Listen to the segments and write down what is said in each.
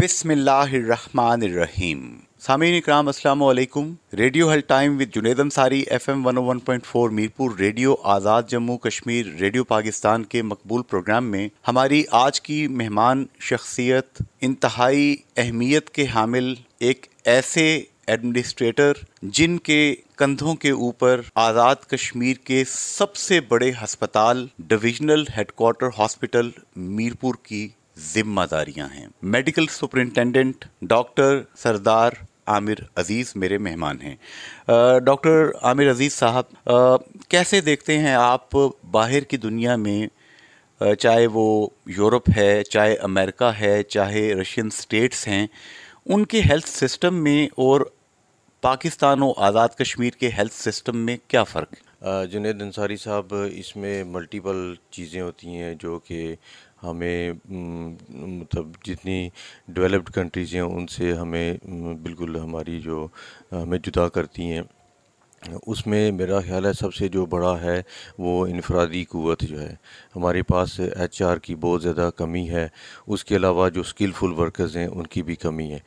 बिसमीम सामीन इकराम असलकुम रेडियो हल time with Junaid Ansari F M one one point four Mirpur radio Azad Jammu Kashmir radio Pakistan के मकबूल प्रोग्राम में हमारी आज की मेहमान शख्सियत इंतहाई अहमियत के हामिल एक ऐसे एडमिनिस्ट्रेटर जिनके कंधों के ऊपर आज़ाद कश्मीर के सबसे बड़े हस्पताल डिविजनल हेडक्वार्टर हॉस्पिटल मीरपुर की जिम्मेदारियां हैं medical superintendent doctor Sardar Aamir Aziz मेरे मेहमान हैं डॉक्टर आमिर अज़ीज़ साहब कैसे देखते हैं आप बाहर की दुनिया में चाहे वो यूरोप है चाहे अमेरिका है चाहे रशियन स्टेट्स हैं उनके हेल्थ सिस्टम में और पाकिस्तान और आज़ाद कश्मीर के हेल्थ सिस्टम में क्या फ़र्क जुनेद अंसारी साहब इसमें मल्टीपल चीज़ें होती हैं जो कि हमें मतलब जितनी डेवलप्ड कंट्रीज़ हैं उनसे हमें बिल्कुल हमारी जो हमें जुदा करती हैं उसमें मेरा ख्याल है सबसे जो बड़ा है वो इनफरादी क़वत जो है हमारे पास एच आर की बहुत ज़्यादा कमी है उसके अलावा जो स्किलफुल वर्कर्स हैं उनकी भी कमी है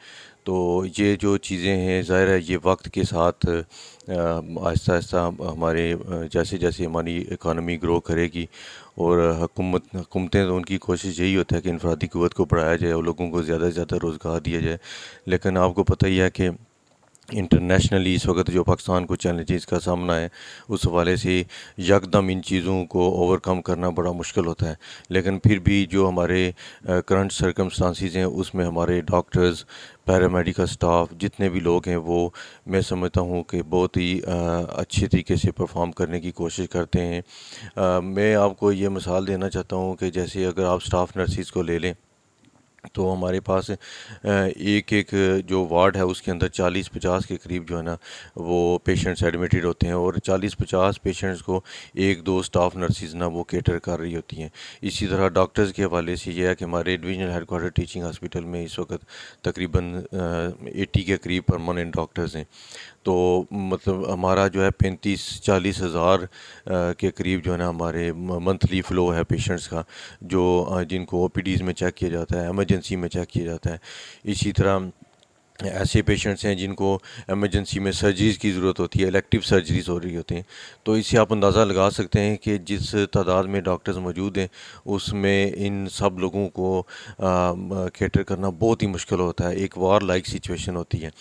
तो ये जो चीज़ें हैं ज़ाहिर है ये वक्त के साथ आहिस्ता आहिस्ता हमारे जैसे जैसे हमारी इकानमी ग्रो करेगी और हकूमत हुकूमतें तो उनकी कोशिश यही होता है कि इनफरादी क़वत को बढ़ाया जाए और लोगों को ज़्यादा से ज़्यादा रोज़गार दिया जाए लेकिन आपको पता ही है कि इंटरनेशनली इस वक्त जो पाकिस्तान को चैलेंजेस का सामना है उस हवाले से यकदम इन चीज़ों को ओवरकम करना बड़ा मुश्किल होता है लेकिन फिर भी जो हमारे करंट सरकमस्टांसिस हैं उसमें हमारे डॉक्टर्स पैरामेडिकल स्टाफ जितने भी लोग हैं वो मैं समझता हूँ कि बहुत ही अच्छे तरीके से परफॉर्म करने की कोशिश करते हैं आ, मैं आपको ये मिसाल देना चाहता हूँ कि जैसे अगर आप स्टाफ नर्सिस को ले लें तो हमारे पास एक एक जो वार्ड है उसके अंदर 40-50 के करीब जो है ना वो पेशेंट्स एडमिटेड होते हैं और 40-50 पेशेंट्स को एक दो स्टाफ नर्सिस ना वो केटर कर रही होती हैं इसी तरह डॉक्टर्स के हवाले से यह है कि हमारे डिवीजनल हेडकोार्टर टीचिंग हॉस्पिटल में इस वक्त तकरीबन एटी के करीब परमानेंट डॉक्टर्स हैं तो मतलब हमारा जो है पैंतीस चालीस हज़ार के करीब जो है ना हमारे मंथली फ़्लो है पेशेंट्स का जो जिनको ओ में चेक किया जाता है एमरजेंसी में चेक किया जाता है इसी तरह ऐसे पेशेंट्स हैं जिनको एमरजेंसी में सर्जरीज़ की ज़रूरत होती है इलेक्टिव सर्जरीज़ हो रही होती हैं तो इससे आप अंदाज़ा लगा सकते हैं कि जिस तादाद में डॉक्टर्स मौजूद हैं उसमें इन सब लोगों को कैटर करना बहुत ही मुश्किल होता है एक वार लाइक सिचुएशन होती है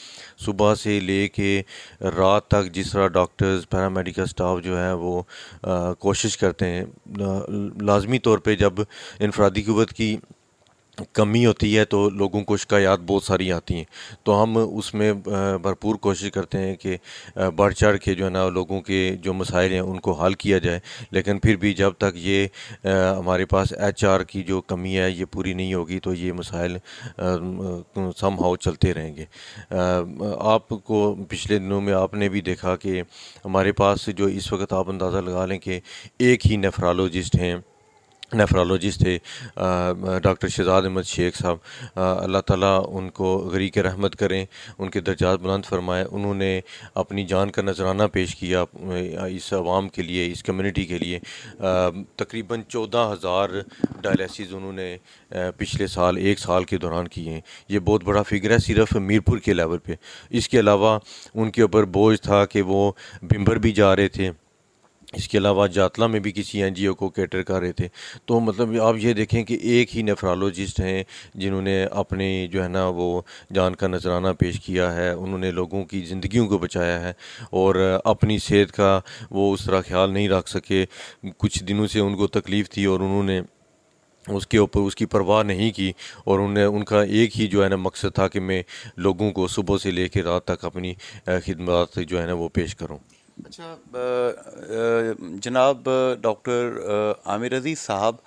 सुबह से ले कर रात तक जिस तरह डॉक्टर्स पैरामेडिकल स्टाफ जो है वो आ, कोशिश करते हैं लाजमी तौर पर जब इनफरादी कुत की कमी होती है तो लोगों को शिकायत बहुत सारी आती हैं तो हम उसमें भरपूर कोशिश करते हैं कि बढ़ चढ़ के जो है ना लोगों के जो मसाइल हैं उनको हल किया जाए लेकिन फिर भी जब तक ये हमारे पास एच आर की जो कमी है ये पूरी नहीं होगी तो ये मसाइल सम हाउ चलते रहेंगे आपको पिछले दिनों में आपने भी देखा कि हमारे पास जो इस वक्त आप अंदाज़ा लगा लें कि एक ही नेफ्रालोजिस्ट हैं नेफ्रोलॉजिस्ट थे डॉक्टर शहजाद अहमद शेख साहब अल्लाह ताला उनको गरी के रहमत करें उनके दर्जात बुलंद फरमाए उन्होंने अपनी जान का नजराना पेश किया इस आवाम के लिए इस कम्युनिटी के लिए तकरीबन चौदह हज़ार डायलिसिस उन्होंने पिछले साल एक साल के दौरान किए हैं ये बहुत बड़ा फिगर है सिर्फ मीरपुर के लेवल पर इसके अलावा उनके ऊपर बोझ था कि वो बिम्बर भी जा रहे थे इसके अलावा जातला में भी किसी एनजीओ को कैटर कर रहे थे तो मतलब आप ये देखें कि एक ही नेफ्रोलॉजिस्ट हैं जिन्होंने अपने जो है ना वो जान का नजराना पेश किया है उन्होंने लोगों की ज़िंदगियों को बचाया है और अपनी सेहत का वो उस तरह ख्याल नहीं रख सके कुछ दिनों से उनको तकलीफ़ थी और उन्होंने उसके ऊपर उसकी परवाह नहीं की और उन्हें उनका एक ही जो है ना मकसद था कि मैं लोगों को सुबह से लेकर रात तक अपनी खिदमत जो है ना वो पेश करूँ अच्छा जनाब डॉक्टर आमिर अजीज़ साहब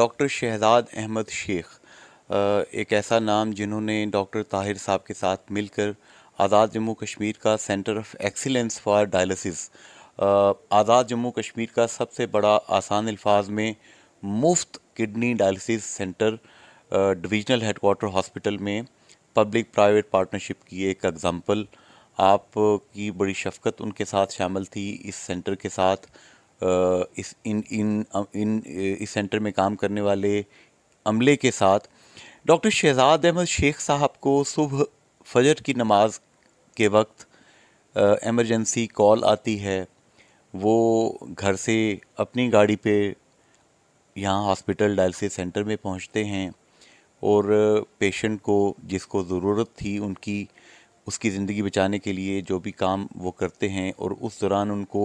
डॉक्टर शहजाद अहमद शेख एक ऐसा नाम जिन्होंने डॉक्टर ताहिर साहब के साथ मिलकर आज़ाद जम्मू कश्मीर का centre of excellence for dialysis Azad Jammu Kashmir का सबसे बड़ा आसान अल्फाज में मुफ्त kidney dialysis centre divisional headquarter hospital में पब्लिक प्राइवेट पार्टनरशिप की एक एग्ज़ाम्पल आपकी बड़ी शफकत उनके साथ शामिल थी इस सेंटर के साथ इस इन इन इन इस सेंटर में काम करने वाले अमले के साथ डॉक्टर शहजाद अहमद शेख साहब को सुबह फजर की नमाज के वक्त एमरजेंसी कॉल आती है वो घर से अपनी गाड़ी पे यहाँ हॉस्पिटल डायलिसिस सेंटर में पहुँचते हैं और पेशेंट को जिसको ज़रूरत थी उनकी उसकी ज़िंदगी बचाने के लिए जो भी काम वो करते हैं और उस दौरान उनको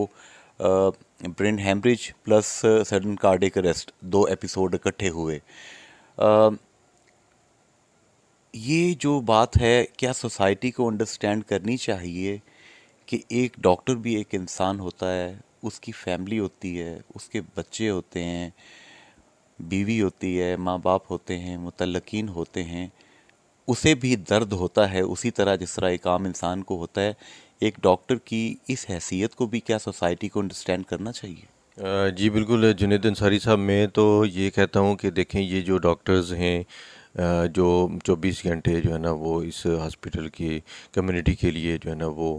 brain haemorrhage plus sudden cardiac arrest दो एपिसोड इकट्ठे हुए आ, ये जो बात है क्या सोसाइटी को अंडरस्टैंड करनी चाहिए कि एक डॉक्टर भी एक इंसान होता है उसकी फैमिली होती है उसके बच्चे होते हैं बीवी होती है माँ बाप होते हैं मुतलकिन होते हैं उसे भी दर्द होता है उसी तरह जिस तरह एक आम इंसान को होता है एक डॉक्टर की इस हैसियत को भी क्या सोसाइटी को अंडरस्टैंड करना चाहिए जी बिल्कुल जुनेद अंसारी साहब मैं तो ये कहता हूँ कि देखें ये जो डॉक्टर्स हैं जो 24 घंटे जो है ना वो इस हॉस्पिटल की कम्युनिटी के लिए जो है ना वो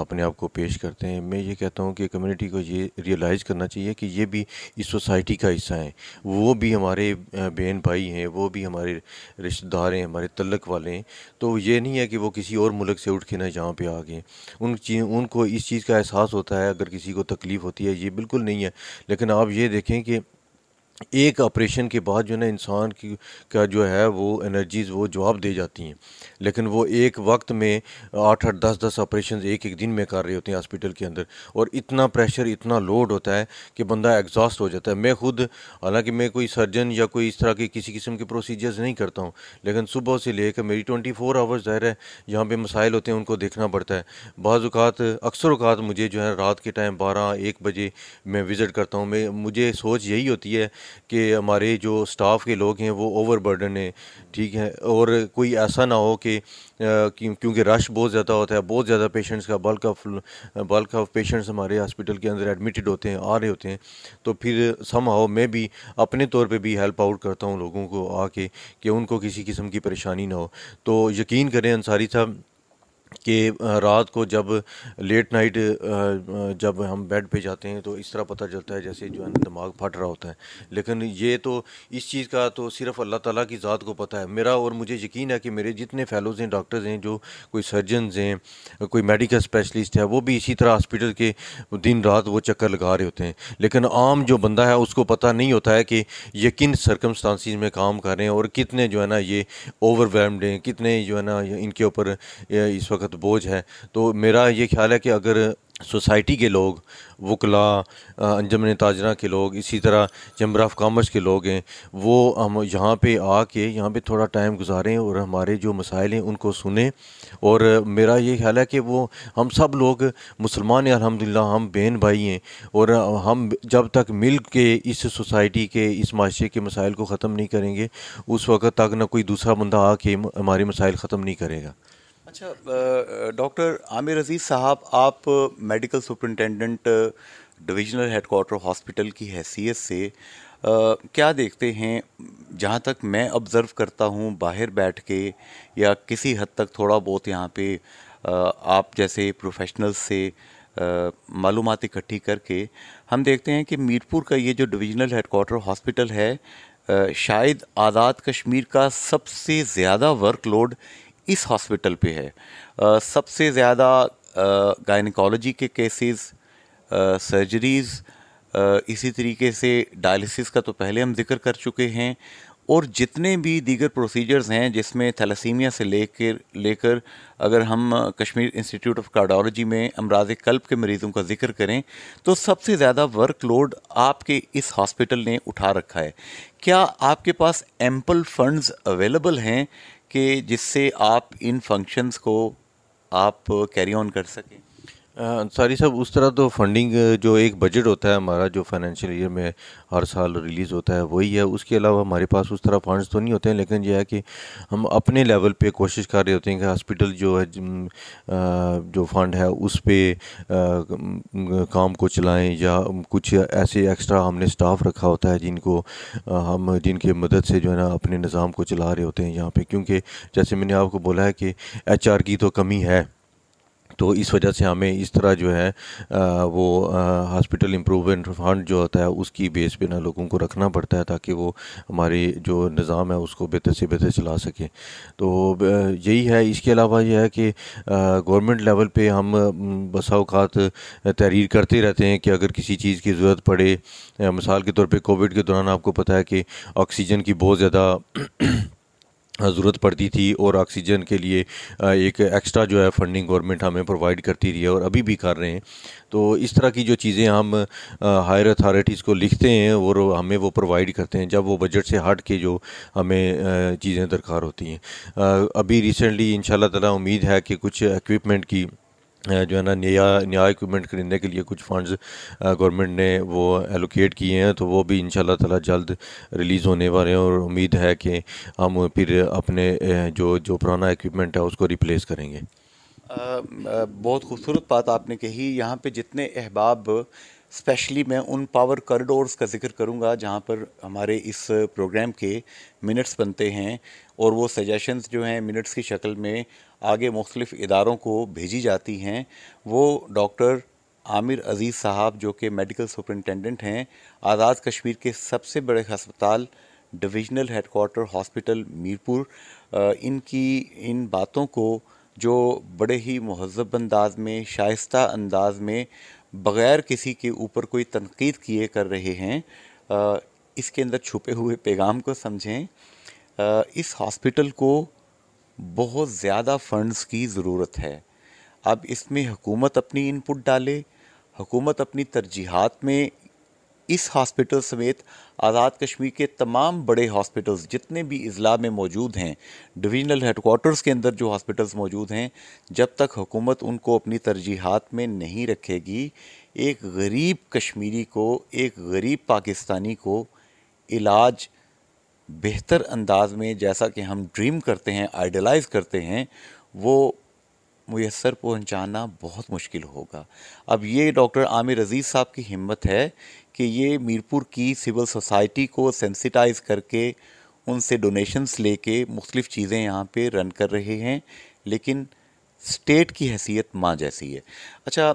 अपने आप को पेश करते हैं मैं ये कहता हूँ कि कम्युनिटी को ये रियलाइज़ करना चाहिए कि ये भी इस सोसाइटी का हिस्सा हैं वो भी हमारे बहन भाई हैं वो भी हमारे रिश्तेदार हैं हमारे तलक वाले हैं तो ये नहीं है कि वो किसी और मुल्क से उठ के ना जहाँ पर आ गए उन चीज उनको इस चीज़ का एहसास होता है अगर किसी को तकलीफ़ होती है ये बिल्कुल नहीं है लेकिन आप ये देखें कि एक ऑपरेशन के बाद जो है ना इंसान की का जो है वो एनर्जीज़ वो जवाब दे जाती हैं लेकिन वो एक वक्त में आठ आठ दस दस ऑपरेशन एक एक दिन में कर रहे होते हैं हॉस्पिटल के अंदर और इतना प्रेशर इतना लोड होता है कि बंदा एग्जॉस्ट हो जाता है मैं खुद हालांकि मैं कोई सर्जन या कोई इस तरह के किसी किस्म के प्रोसीजर्स नहीं करता हूँ लेकिन सुबह से लेकर मेरी ट्वेंटी फोर आवर्स ज़ाहिर है जहाँ पर मसाइल होते हैं उनको देखना पड़ता है बाज़ात अक्सर अवत मुझे जो है रात के टाइम बारह एक बजे मैं विज़िट करता हूँ मैं मुझे सोच यही होती है कि हमारे जो स्टाफ के लोग हैं वो ओवर बर्डन है ठीक है और कोई ऐसा ना हो कि क्योंकि रश बहुत ज़्यादा होता है बहुत ज़्यादा पेशेंट्स का bulk of bulk of patients हमारे हॉस्पिटल के अंदर एडमिटेड होते हैं आ रहे होते हैं तो फिर सम हाउ मैं भी अपने तौर पे भी हेल्प आउट करता हूँ लोगों को आके कि उनको किसी किस्म की परेशानी ना हो तो यकीन करें अंसारी साहब कि रात को जब लेट नाइट जब हम बेड पे जाते हैं तो इस तरह पता चलता है जैसे जो है ना दिमाग फट रहा होता है लेकिन ये तो इस चीज़ का तो सिर्फ अल्लाह ताला की ज़ात को पता है मेरा और मुझे यकीन है कि मेरे जितने फैलोज़ हैं डॉक्टर्स हैं जो कोई सर्जनज़ हैं कोई मेडिकल स्पेशलिस्ट है वो भी इसी तरह हॉस्पिटल के दिन रात वो चक्कर लगा रहे होते हैं लेकिन आम जो बंदा है उसको पता नहीं होता है कि ये किन सरकमस्टांसिस में काम कर रहे हैं और कितने जो है ना ये ओवरवेलम्ड हैं कितने जो है ना इनके ऊपर इस वक्त वक्त बोझ है तो मेरा ये ख्याल है कि अगर सोसाइटी के लोग वकला अंजमन ताजरा के लोग इसी तरह चैम्बर ऑफ कामर्स के लोग हैं वो हम यहाँ पे आके यहाँ पे थोड़ा टाइम गुजारें और हमारे जो मसाइल हैं उनको सुने और मेरा ये ख्याल है कि वो हम सब लोग मुसलमान हैं अलहमदिल्ला हम बहन भाई हैं और हम जब तक मिल के इस सोसाइटी के इस माशरे के मसाइल को ख़त्म नहीं करेंगे उस वक़्त तक ना कोई दूसरा बंदा आके हमारे मसाइल ख़त्म नहीं करेगा अच्छा डॉक्टर आमिर अजीज साहब आप medical superintendent divisional headquarter hospital की हैसियत से आ, क्या देखते हैं जहाँ तक मैं ऑब्ज़र्व करता हूँ बाहर बैठ के या किसी हद तक थोड़ा बहुत यहाँ पे आ, आप जैसे प्रोफेशनल्स से मालूम इकट्ठी करके हम देखते हैं कि मीरपुर का ये जो डिविजनल हेडक्वार्टर हॉस्पिटल है आ, शायद आज़ाद कश्मीर का सबसे ज़्यादा वर्कलोड इस हॉस्पिटल पे है सबसे ज़्यादा गायनिकोलॉजी के केसेस सर्जरीज़ इसी तरीके से डायलिसिस का तो पहले हम जिक्र कर चुके हैं और जितने भी दीगर प्रोसीजर्स हैं जिसमें थैलासीमिया से लेकर लेकर अगर हम कश्मीर इंस्टीट्यूट ऑफ कार्डोलॉजी में अमराज कल्प के मरीज़ों का जिक्र करें तो सबसे ज़्यादा वर्कलोड आपके इस हॉस्पिटल ने उठा रखा है क्या आपके पास एम्पल फंड्स अवेलेबल हैं कि जिससे आप इन फंक्शंस को आप कैरी uh, ऑन कर सकें अंसारी साहब उस तरह तो फंडिंग जो एक बजट होता है हमारा जो फाइनेंशियल ईयर में हर साल रिलीज़ होता है वही है उसके अलावा हमारे पास उस तरह फंड्स तो नहीं होते हैं लेकिन यह है कि हम अपने लेवल पे कोशिश कर रहे होते हैं कि हॉस्पिटल जो है जो फंड है उस पर काम को चलाएं या कुछ ऐसे एक्स्ट्रा हमने स्टाफ रखा होता है जिनको हम जिनके मदद से जो है ना अपने निज़ाम को चला रहे होते हैं यहाँ पर क्योंकि जैसे मैंने आपको बोला है कि एच की तो कमी है तो इस वजह से हमें इस तरह जो है आ, वो हॉस्पिटल इम्प्रूवमेंट फंड जो होता है उसकी बेस पे ना लोगों को रखना पड़ता है ताकि वो हमारी जो निज़ाम है उसको बेहतर से बेहतर चला सके तो यही है इसके अलावा यह है कि गवर्नमेंट लेवल पे हम बसा तहरीर करते रहते हैं कि अगर किसी चीज़ की ज़रूरत पड़े मिसाल के तौर पर कोविड के दौरान आपको पता है कि ऑक्सीजन की बहुत ज़्यादा ज़रूरत पड़ती थी और ऑक्सीजन के लिए एक एक्स्ट्रा जो है फंडिंग गवर्नमेंट हमें प्रोवाइड करती रही है और अभी भी कर रहे हैं तो इस तरह की जो चीज़ें हम हायर अथॉरिटीज़ को लिखते हैं और हमें वो प्रोवाइड करते हैं जब वो बजट से हट के जो हमें चीज़ें दरकार होती हैं अभी रिसेंटली इन ताला उम्मीद है कि कुछ इक्विपमेंट की जो है ना नया नया इक्विपमेंट खरीदने के लिए कुछ फंड्स गवर्नमेंट ने वो एलोकेट किए हैं तो वो भी इन ताला जल्द रिलीज़ होने वाले हैं और उम्मीद है कि हम फिर अपने जो जो पुराना इक्विपमेंट है उसको रिप्लेस करेंगे आ, आ, बहुत खूबसूरत बात आपने कही यहाँ पे जितने अहबाब स्पेशली मैं उन पावर कॉरिडोर्स का जिक्र करूँगा जहाँ पर हमारे इस प्रोग्राम के मिनट्स बनते हैं और वो सजेशंस जो हैं मिनट्स की शक्ल में आगे मुख्तलिफ़ इदारों को भेजी जाती हैं वो डॉक्टर आमिर अज़ीज़ साहब जो कि मेडिकल सुप्रिंटेंडेंट हैं आज़ाद कश्मीर के सबसे बड़े हस्पताल डिविजनल हेडकोार्टर हॉस्पिटल मीरपुर इनकी इन बातों को जो बड़े ही महजब अंदाज में शाइस्ता अंदाज में बग़ैर किसी के ऊपर कोई तनकीद किए कर रहे हैं इसके अंदर छुपे हुए पैगाम को समझें इस हॉस्पिटल को बहुत ज़्यादा फंड्स की ज़रूरत है अब इसमें हुकूमत अपनी इनपुट डाले हुकूमत अपनी तरजीहत में इस हॉस्पिटल समेत आज़ाद कश्मीर के तमाम बड़े हॉस्पिटल्स जितने भी अजला में मौजूद हैं डिवीजनल हेडकोार्टर्स के अंदर जो हॉस्पिटल्स मौजूद हैं जब तक हुकूमत उनको अपनी तरजीहत में नहीं रखेगी एक गरीब कश्मीरी को एक गरीब पाकिस्तानी को इलाज बेहतर अंदाज में जैसा कि हम ड्रीम करते हैं आइडलाइज करते हैं वो मैसर पहुंचाना बहुत मुश्किल होगा अब ये डॉक्टर आमिर अजीज़ साहब की हिम्मत है कि ये मीरपुर की सिविल सोसाइटी को सेंसिटाइज करके उनसे डोनेशंस लेके मुख्तलिफ़ चीज़ें यहाँ पे रन कर रहे हैं लेकिन स्टेट की हैसियत माँ जैसी है अच्छा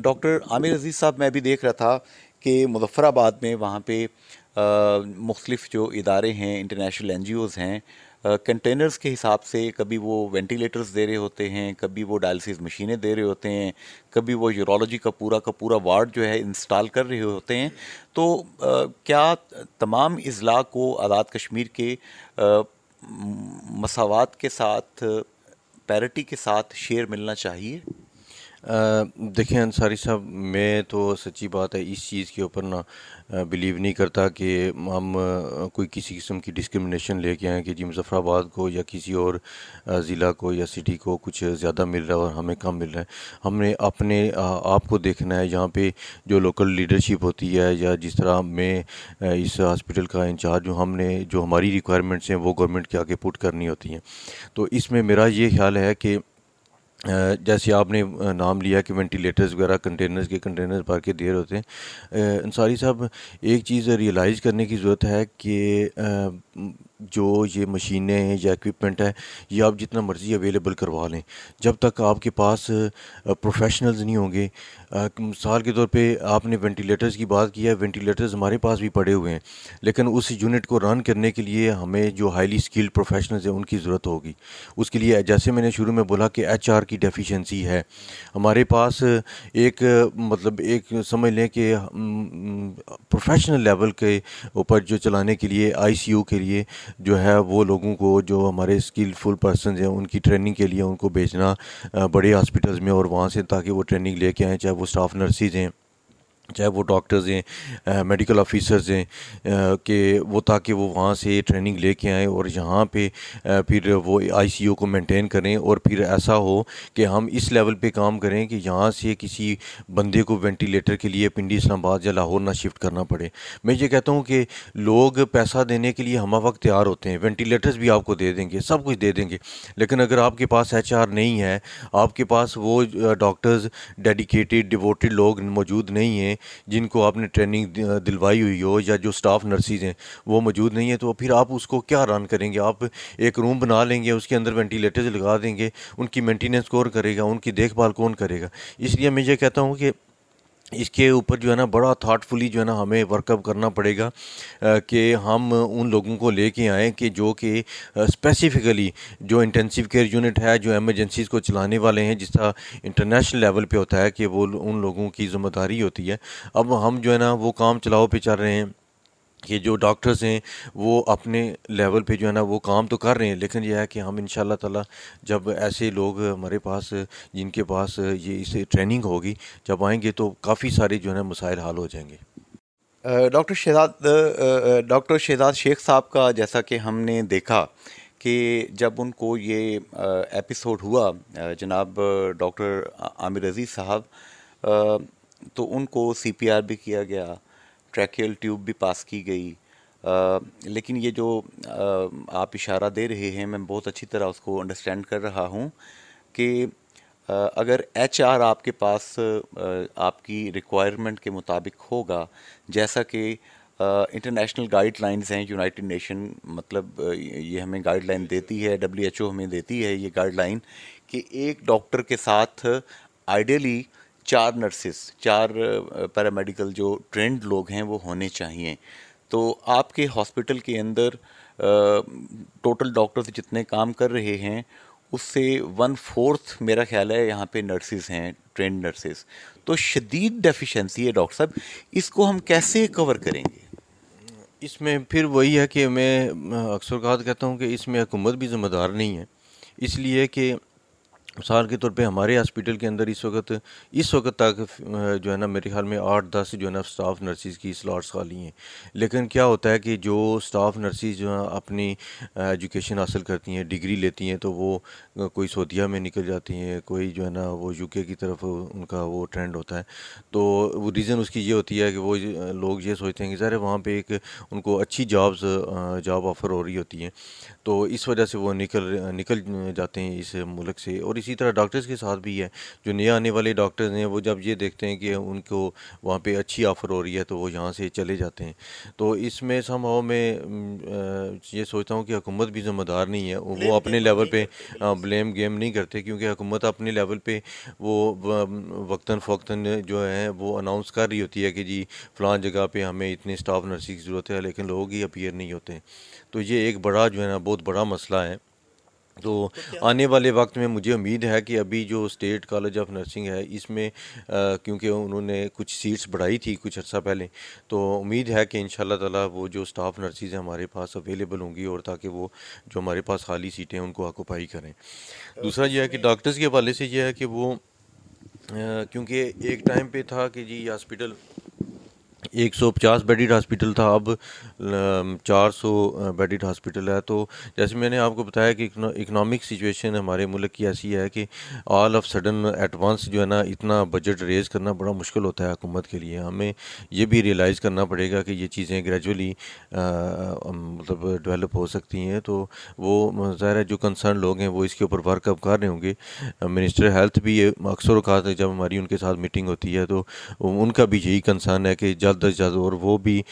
डॉक्टर आमिर अजीज़ साहब मैं भी देख रहा था कि मुजफ़राबाद में वहाँ पे मुख्तलिफ़ जो इदारे हैं इंटरनेशनल एन जी ओज़ हैं कंटेनर्स के हिसाब से कभी वो वेंटिलेटर्स दे रहे होते हैं कभी वो डायलिसिस मशीनें दे रहे होते हैं कभी वो यूरोलॉजी का पूरा का पूरा वार्ड जो है इंस्टॉल कर रहे होते हैं तो आ, क्या तमाम अजला को आज़ाद कश्मीर के मसावत के साथ पैरिटी के साथ शेयर मिलना चाहिए देखें अंसारी साहब मैं तो सच्ची बात है इस चीज़ के ऊपर ना बिलीव नहीं करता कि हम कोई किसी किस्म की डिस्क्रिमिनेशन लेके आएँ कि जी मुजफ़राबाद को या किसी और ज़िला को या सिटी को कुछ ज़्यादा मिल रहा है और हमें कम मिल रहा है हमने अपने आप को देखना है यहाँ पे जो लोकल लीडरशिप होती है या जिस तरह मैं इस हॉस्पिटल का इंचार्ज हूँ हमने जो हमारी रिक्वायरमेंट्स हैं वो गवर्नमेंट के आगे पुट करनी होती हैं तो इसमें मेरा ये ख्याल है कि जैसे आपने नाम लिया कि वेंटिलेटर्स वगैरह कंटेनर्स के कंटेनर्स भर के देर होते हैं अंसारी साहब एक चीज़ रियलाइज़ करने की ज़रूरत है कि जो ये मशीनें हैं या इक्विपमेंट है ये आप जितना मर्ज़ी अवेलेबल करवा लें जब तक आपके पास प्रोफेशनल्स नहीं होंगे मिसाल के तौर पे आपने वेंटिलेटर्स की बात की है वेंटिलेटर्स हमारे पास भी पड़े हुए हैं लेकिन उस यूनिट को रन करने के लिए हमें जो हाईली स्किल्ड प्रोफेशनल्स हैं उनकी ज़रूरत होगी उसके लिए जैसे मैंने शुरू में बोला कि एच की डेफिशेंसी है हमारे पास एक मतलब एक समझ लें कि प्रोफेशनल हम्म, लेवल हम्म, के ऊपर जो चलाने के लिए आई के लिए जो है वो लोगों को जो हमारे स्किलफुल पर्सन हैं उनकी ट्रेनिंग के लिए उनको भेजना बड़े हॉस्पिटल्स में और वहाँ से ताकि वो ट्रेनिंग लेके आएँ चाहे वो स्टाफ नर्सिस हैं चाहे वो डॉक्टर्स हैं मेडिकल ऑफिसर्स हैं कि वो ताकि वो वहाँ से ट्रेनिंग लेके आए और यहाँ पे फिर वो आईसीयू को मेंटेन करें और फिर ऐसा हो कि हम इस लेवल पे काम करें कि यहाँ से किसी बंदे को वेंटिलेटर के लिए पिंडी इस्लामाबाद या लाहौर ना शिफ्ट करना पड़े मैं ये कहता हूँ कि लोग पैसा देने के लिए हम वक्त तैयार होते हैं वेंटिलेटर्स भी आपको दे देंगे सब कुछ दे देंगे लेकिन अगर आपके पास एच नहीं है आपके पास वो डॉक्टर्स डेडिकेटेड डिवोटेड लोग मौजूद नहीं हैं हैं जिनको आपने ट्रेनिंग दिलवाई हुई हो या जो स्टाफ नर्सिस हैं वो मौजूद नहीं है तो फिर आप उसको क्या रन करेंगे आप एक रूम बना लेंगे उसके अंदर वेंटिलेटर्स लगा देंगे उनकी मेंटेनेंस कौन करेगा उनकी देखभाल कौन करेगा इसलिए मैं ये कहता हूँ कि इसके ऊपर जो है ना बड़ा थाटफुली जो है ना हमें वर्कअप करना पड़ेगा कि हम उन लोगों को लेके आएँ कि जो कि स्पेसिफ़िकली जो इंटेंसिव केयर यूनिट है जो एमरजेंसीज़ को चलाने वाले हैं जिस तरह इंटरनेशनल लेवल पे होता है कि वो उन लोगों की ज़िम्मेदारी होती है अब हम जो है ना वो काम चलाओ पे चल रहे हैं कि जो डॉक्टर्स हैं वो अपने लेवल पे जो है ना वो काम तो कर रहे हैं लेकिन यह है कि हम इन ताला जब ऐसे लोग हमारे पास जिनके पास ये इसे ट्रेनिंग होगी जब आएंगे तो काफ़ी सारे जो है ना मसाइल हल हो जाएंगे डॉक्टर शहजाद डॉक्टर शहजाद शेख साहब का जैसा कि हमने देखा कि जब उनको ये एपिसोड हुआ जनाब डॉक्टर आमिर अजीज़ साहब तो उनको सी पी आर भी किया गया ट्रैकियल ट्यूब भी पास की गई आ, लेकिन ये जो आ, आप इशारा दे रहे हैं मैं बहुत अच्छी तरह उसको अंडरस्टैंड कर रहा हूँ कि अगर एच आर आपके पास आपकी रिक्वायरमेंट के मुताबिक होगा जैसा कि इंटरनेशनल गाइडलाइंस हैं यूनाइटेड नेशन मतलब ये हमें गाइडलाइन देती है डब्ल्यू एच ओ हमें देती है ये गाइडलाइन कि एक डॉक्टर के साथ आइडियली चार नर्सिस चार पैरामेडिकल जो ट्रेंड लोग हैं वो होने चाहिए तो आपके हॉस्पिटल के अंदर टोटल डॉक्टर्स जितने काम कर रहे हैं उससे वन फोर्थ मेरा ख्याल है यहाँ पे नर्सिस हैं ट्रेंड नर्सिस तो शदीद डेफिशिएंसी है डॉक्टर साहब इसको हम कैसे कवर करेंगे इसमें फिर वही है कि मैं अक्सर तो कहता हूँ कि इसमें हुकूमत भी ज़िम्मेदार नहीं है इसलिए कि मिसाल के तौर पे हमारे हॉस्पिटल के अंदर इस वक्त इस वक्त तक जो है ना मेरे ख्याल में आठ दस जो है ना स्टाफ नर्सिस की स्लॉट्स खाली हैं लेकिन क्या होता है कि जो स्टाफ नर्सिस जो है अपनी एजुकेशन हासिल करती हैं डिग्री लेती हैं तो वो कोई सऊदिया में निकल जाती हैं कोई जो है ना वो यूके की तरफ उनका वो ट्रेंड होता है तो वो रीज़न उसकी ये होती है कि वो लोग ये सोचते हैं कि सर वहाँ पर एक उनको अच्छी जॉब्स जॉब ऑफ़र हो रही होती हैं तो इस वजह से वो निकल निकल जाते हैं इस मुल्क से और इस इसी तरह डॉक्टर्स के साथ भी है जो नए आने वाले डॉक्टर्स हैं वो जब ये देखते हैं कि उनको वहाँ पे अच्छी ऑफ़र हो रही है तो वो यहाँ से चले जाते हैं तो इसमें संभव मैं ये सोचता हूँ कि हुकूमत भी ज़िम्मेदार नहीं है वो अपने लेवल पर ब्लेम गेम नहीं करते क्योंकि हुकूमत अपने लेवल पर वो वक्ता फ़ौक्ता जो है वो अनाउंस कर रही होती है कि जी फ़लाँ जगह पर हमें इतने स्टाफ नर्सिंग की ज़रूरत है लेकिन लोग ही अपीयर नहीं होते तो ये एक बड़ा जो है ना बहुत बड़ा मसला है तो, तो आने वाले वक्त में मुझे उम्मीद है कि अभी जो स्टेट कॉलेज ऑफ नर्सिंग है इसमें क्योंकि उन्होंने कुछ सीट्स बढ़ाई थी कुछ अर्सा पहले तो उम्मीद है कि इन ताला वो जो स्टाफ नर्सिस हमारे पास अवेलेबल होंगी और ताकि वो जो हमारे पास खाली सीटें उनको आकोपाई करें तो दूसरा यह है कि डॉक्टर्स के हवाले से यह है कि वो क्योंकि एक टाइम पे था कि जी हॉस्पिटल एक पचास बेडिड हॉस्पिटल था अब चार सौ बेडिड हॉस्पिटल है तो जैसे मैंने आपको बताया कि इकनॉमिक सिचुएशन हमारे मुल्क की ऐसी है कि ऑल ऑफ सडन एडवांस जो है ना इतना बजट रेज़ करना बड़ा मुश्किल होता है हुकूमत के लिए हमें ये भी रियलाइज़ करना पड़ेगा कि ये चीज़ें ग्रेजुअली मतलब डेवलप हो सकती हैं तो वो ज़ाहिर है जो कंसर्न लोग हैं वो इसके ऊपर वर्कअप कर रहे होंगे मिनिस्टर हेल्थ भी ये अक्सर है जब हमारी उनके साथ मीटिंग होती है तो उनका भी यही कंसर्न है कि जल्द अज जल्द और वो भी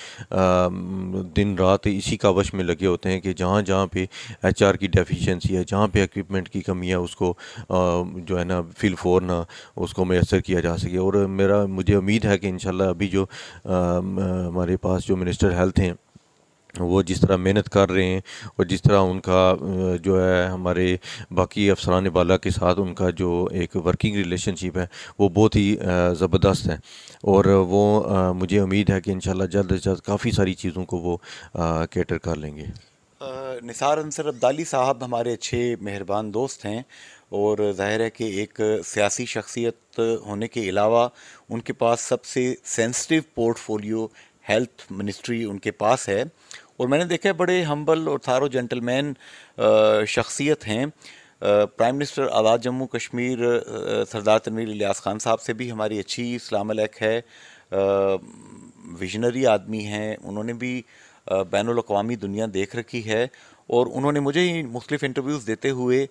दिन रात इसी का वश में लगे होते हैं कि जहाँ जहाँ पे एचआर की डेफिशिएंसी है जहाँ पे इक्विपमेंट की कमी है उसको जो है ना फिल फोर ना उसको मैसर किया जा सके और मेरा मुझे उम्मीद है कि इन अभी जो हमारे पास जो मिनिस्टर हेल्थ हैं वो जिस तरह मेहनत कर रहे हैं और जिस तरह उनका जो है हमारे बाकी अफसरान बाला के साथ उनका जो एक वर्किंग रिलेशनशिप है वो बहुत ही ज़बरदस्त है और वो मुझे उम्मीद है कि इन जल्द अज जल्द काफ़ी सारी चीज़ों को वो कैटर कर लेंगे निसार अंसर अब्दाली साहब हमारे अच्छे मेहरबान दोस्त हैं और जाहिर है कि एक सियासी शख्सियत होने के अलावा उनके पास सबसे सेंसिटिव पोर्टफोलियो हेल्थ मिनिस्ट्री उनके पास है और मैंने देखा है बड़े हम्बल और थारो जेंटलमैन शख्सियत हैं प्राइम मिनिस्टर आज़ाद जम्मू कश्मीर सरदार तनवीर इलियास खान साहब से भी हमारी अच्छी इस्लाम अलैक है विजनरी आदमी हैं उन्होंने भी बैन अवी दुनिया देख रखी है और उन्होंने मुझे ही मुख्तफ इंटरव्यूज़ देते हुए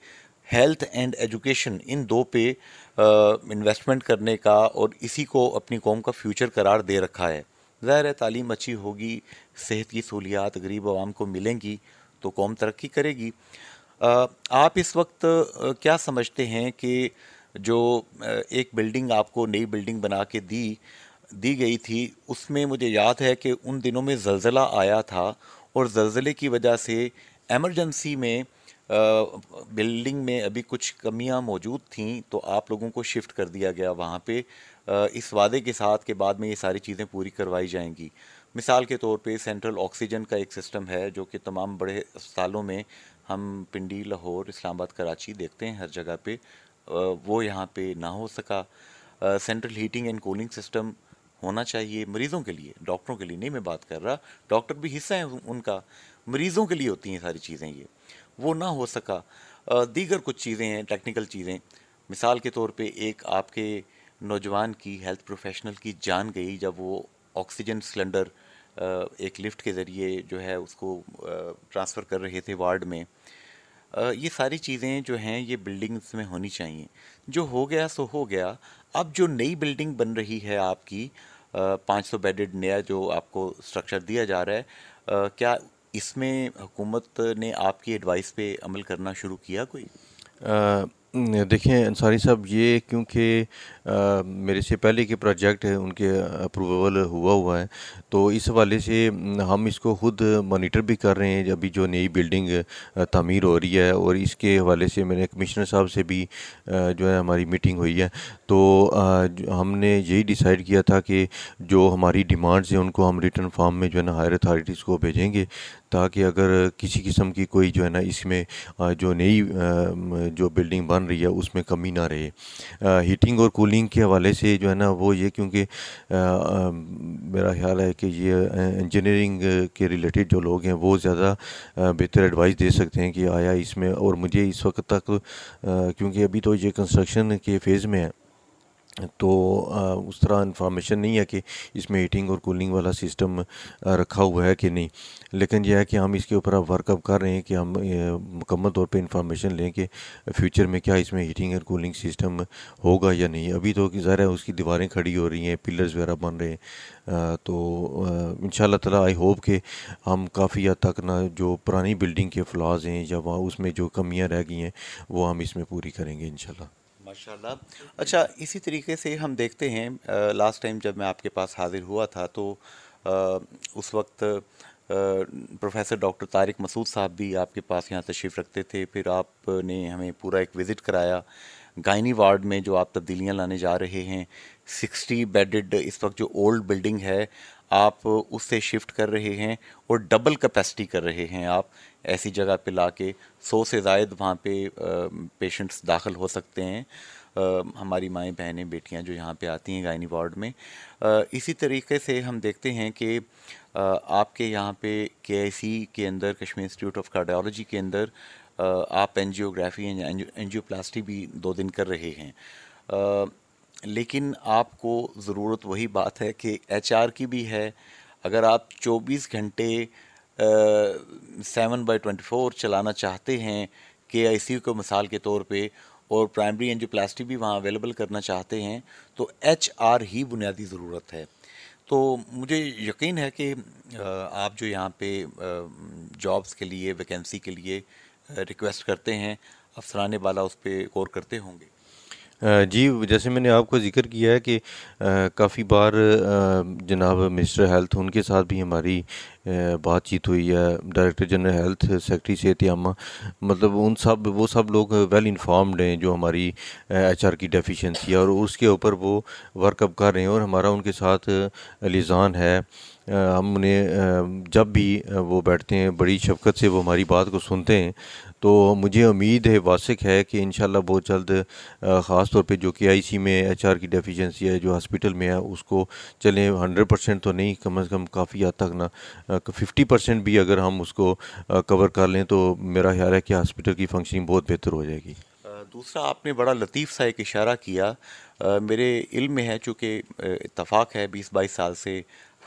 हेल्थ एंड एजुकेशन इन दो पे इन्वेस्टमेंट करने का और इसी को अपनी कौम का फ्यूचर करार दे रखा है ज़ाहिर है तालीम अच्छी होगी सेहत की सहूलियात गरीब आवाम को मिलेंगी तो कौम तरक्की करेगी आप इस वक्त क्या समझते हैं कि जो एक बिल्डिंग आपको नई बिल्डिंग बना के दी दी गई थी उसमें मुझे याद है कि उन दिनों में जलज़ला आया था और जलज़ले की वजह से एमरजेंसी में बिल्डिंग में अभी कुछ कमियां मौजूद थीं तो आप लोगों को शिफ्ट कर दिया गया वहाँ पे इस वादे के साथ के बाद में ये सारी चीज़ें पूरी करवाई जाएंगी मिसाल के तौर पे सेंट्रल ऑक्सीजन का एक सिस्टम है जो कि तमाम बड़े अस्पतालों में हम पिंडी लाहौर इस्लामाबाद कराची देखते हैं हर जगह पे वो यहाँ पे ना हो सका central heating and cooling system होना चाहिए मरीज़ों के लिए डॉक्टरों के लिए नहीं मैं बात कर रहा डॉक्टर भी हिस्सा है उनका मरीज़ों के लिए होती हैं सारी चीज़ें ये वो ना हो सका दीगर कुछ चीज़ें हैं टेक्निकल चीज़ें मिसाल के तौर पे एक आपके नौजवान की हेल्थ प्रोफेशनल की जान गई जब वो ऑक्सीजन सिलेंडर एक लिफ्ट के ज़रिए जो है उसको ट्रांसफ़र कर रहे थे वार्ड में ये सारी चीज़ें जो हैं ये बिल्डिंग्स में होनी चाहिए जो हो गया सो हो गया अब जो नई बिल्डिंग बन रही है आपकी पाँच सौ बेडेड नया जो आपको स्ट्रक्चर दिया जा रहा है क्या इसमें हुकूमत ने आपकी एडवाइस पे अमल करना शुरू किया कोई आ... देखें अंसारी साहब ये क्योंकि मेरे से पहले के प्रोजेक्ट है उनके अप्रूवल हुआ हुआ है तो इस हवाले से हम इसको ख़ुद मॉनिटर भी कर रहे हैं अभी जो नई बिल्डिंग तमीर हो रही है और इसके हवाले से मैंने कमिश्नर साहब से भी जो है हमारी मीटिंग हुई है तो हमने यही डिसाइड किया था कि जो हमारी डिमांड्स हैं उनको हम रिटर्न फार्म में जो है ना हायर अथॉरिटीज़ को भेजेंगे ताकि अगर किसी किस्म की कोई जो है ना इसमें जो नई जो बिल्डिंग बन रही है उसमें कमी ना रहे हीटिंग और कूलिंग के हवाले से जो है ना वो ये क्योंकि मेरा ख्याल है कि ये इंजीनियरिंग के रिलेटेड जो लोग हैं वो ज़्यादा बेहतर एडवाइस दे सकते हैं कि आया इसमें और मुझे इस वक्त तक क्योंकि अभी तो ये कंस्ट्रक्शन के फेज़ में है तो उस तरह इन्फॉर्मेशन नहीं है कि इसमें हीटिंग और कूलिंग वाला सिस्टम रखा हुआ है कि नहीं लेकिन यह है कि हम इसके ऊपर अब वर्कअप कर रहे हैं कि हम मुकम्मल तौर पे इंफॉर्मेशन लें कि फ्यूचर में क्या इसमें हीटिंग और कूलिंग सिस्टम होगा या नहीं अभी तो ज़ाहिर है उसकी दीवारें खड़ी हो रही हैं पिलर्स वगैरह बन रहे हैं तो इन शाला आई होप कि हम काफ़ी हद तक ना जो पुरानी बिल्डिंग के फ्लाज हैं या वहाँ उसमें जो कमियाँ रह गई हैं वो हम इसमें पूरी करेंगे इनशाला माशाल्लाह अच्छा इसी तरीके से हम देखते हैं लास्ट टाइम जब मैं आपके पास हाज़िर हुआ था तो आ, उस वक्त प्रोफेसर डॉक्टर तारिक मसूद साहब भी आपके पास यहाँ तशरीफ़ रखते थे फिर आपने हमें पूरा एक विज़िट कराया गायनी वार्ड में जो आप तब्दीलियाँ लाने जा रहे हैं सिक्सटी बेडेड इस वक्त जो ओल्ड बिल्डिंग है आप उससे शिफ्ट कर रहे हैं और डबल कैपेसिटी कर रहे हैं आप ऐसी जगह पे ला के सौ से जायद वहाँ पे पेशेंट्स दाखिल हो सकते हैं आ, हमारी माएँ बहनें बेटियाँ जो यहाँ पे आती हैं गायनी वार्ड में आ, इसी तरीके से हम देखते हैं कि आपके यहाँ पे के के अंदर कश्मीर इंस्टीट्यूट ऑफ कार्डियोलॉजी के अंदर आप एनजियोग्राफी एनजियोप्लास्टी भी दो दिन कर रहे हैं लेकिन आपको ज़रूरत वही बात है कि एचआर की भी है अगर आप 24 घंटे सेवन बाई ट्वेंटी फोर चलाना चाहते हैं के आई सी को मिसाल के तौर पे और प्राइमरी एनजियो प्लास्टिक भी वहाँ अवेलेबल करना चाहते हैं तो एच आर ही बुनियादी ज़रूरत है तो मुझे यकीन है कि आप जो यहाँ पे जॉब्स के लिए वैकेंसी के लिए रिक्वेस्ट करते हैं अफसराने वाला उस पर गौर करते होंगे जी जैसे मैंने आपको ज़िक्र किया है कि काफ़ी बार जनाब मिनिस्टर हेल्थ उनके साथ भी हमारी बातचीत हुई है डायरेक्टर जनरल हेल्थ सेक्रेटरी सेहत यामा मतलब उन सब वो सब लोग वेल इन्फॉर्म्ड हैं जो हमारी एच आर की डेफिशिएंसी है और उसके ऊपर वो वर्कअप कर रहे हैं और हमारा उनके साथ लिजान है हम उन्हें जब भी वो बैठते हैं बड़ी शफकत से वो हमारी बात को सुनते हैं तो मुझे उम्मीद है वासिक है कि इन बहुत जल्द ख़ास तौर पे जो कि आई सी में एच आर की डेफिशिएंसी है जो हॉस्पिटल में है उसको चलें हंड्रेड परसेंट तो नहीं कम अज़ कम काफ़ी हद तक ना फिफ्टी परसेंट भी अगर हम उसको कवर कर लें तो मेरा ख्याल है कि हॉस्पिटल की फंक्शनिंग बहुत बेहतर हो जाएगी दूसरा आपने बड़ा लतीफ़ सा एक इशारा किया आ, मेरे इल में है चूँकि इतफ़ाक़ है बीस बाईस साल से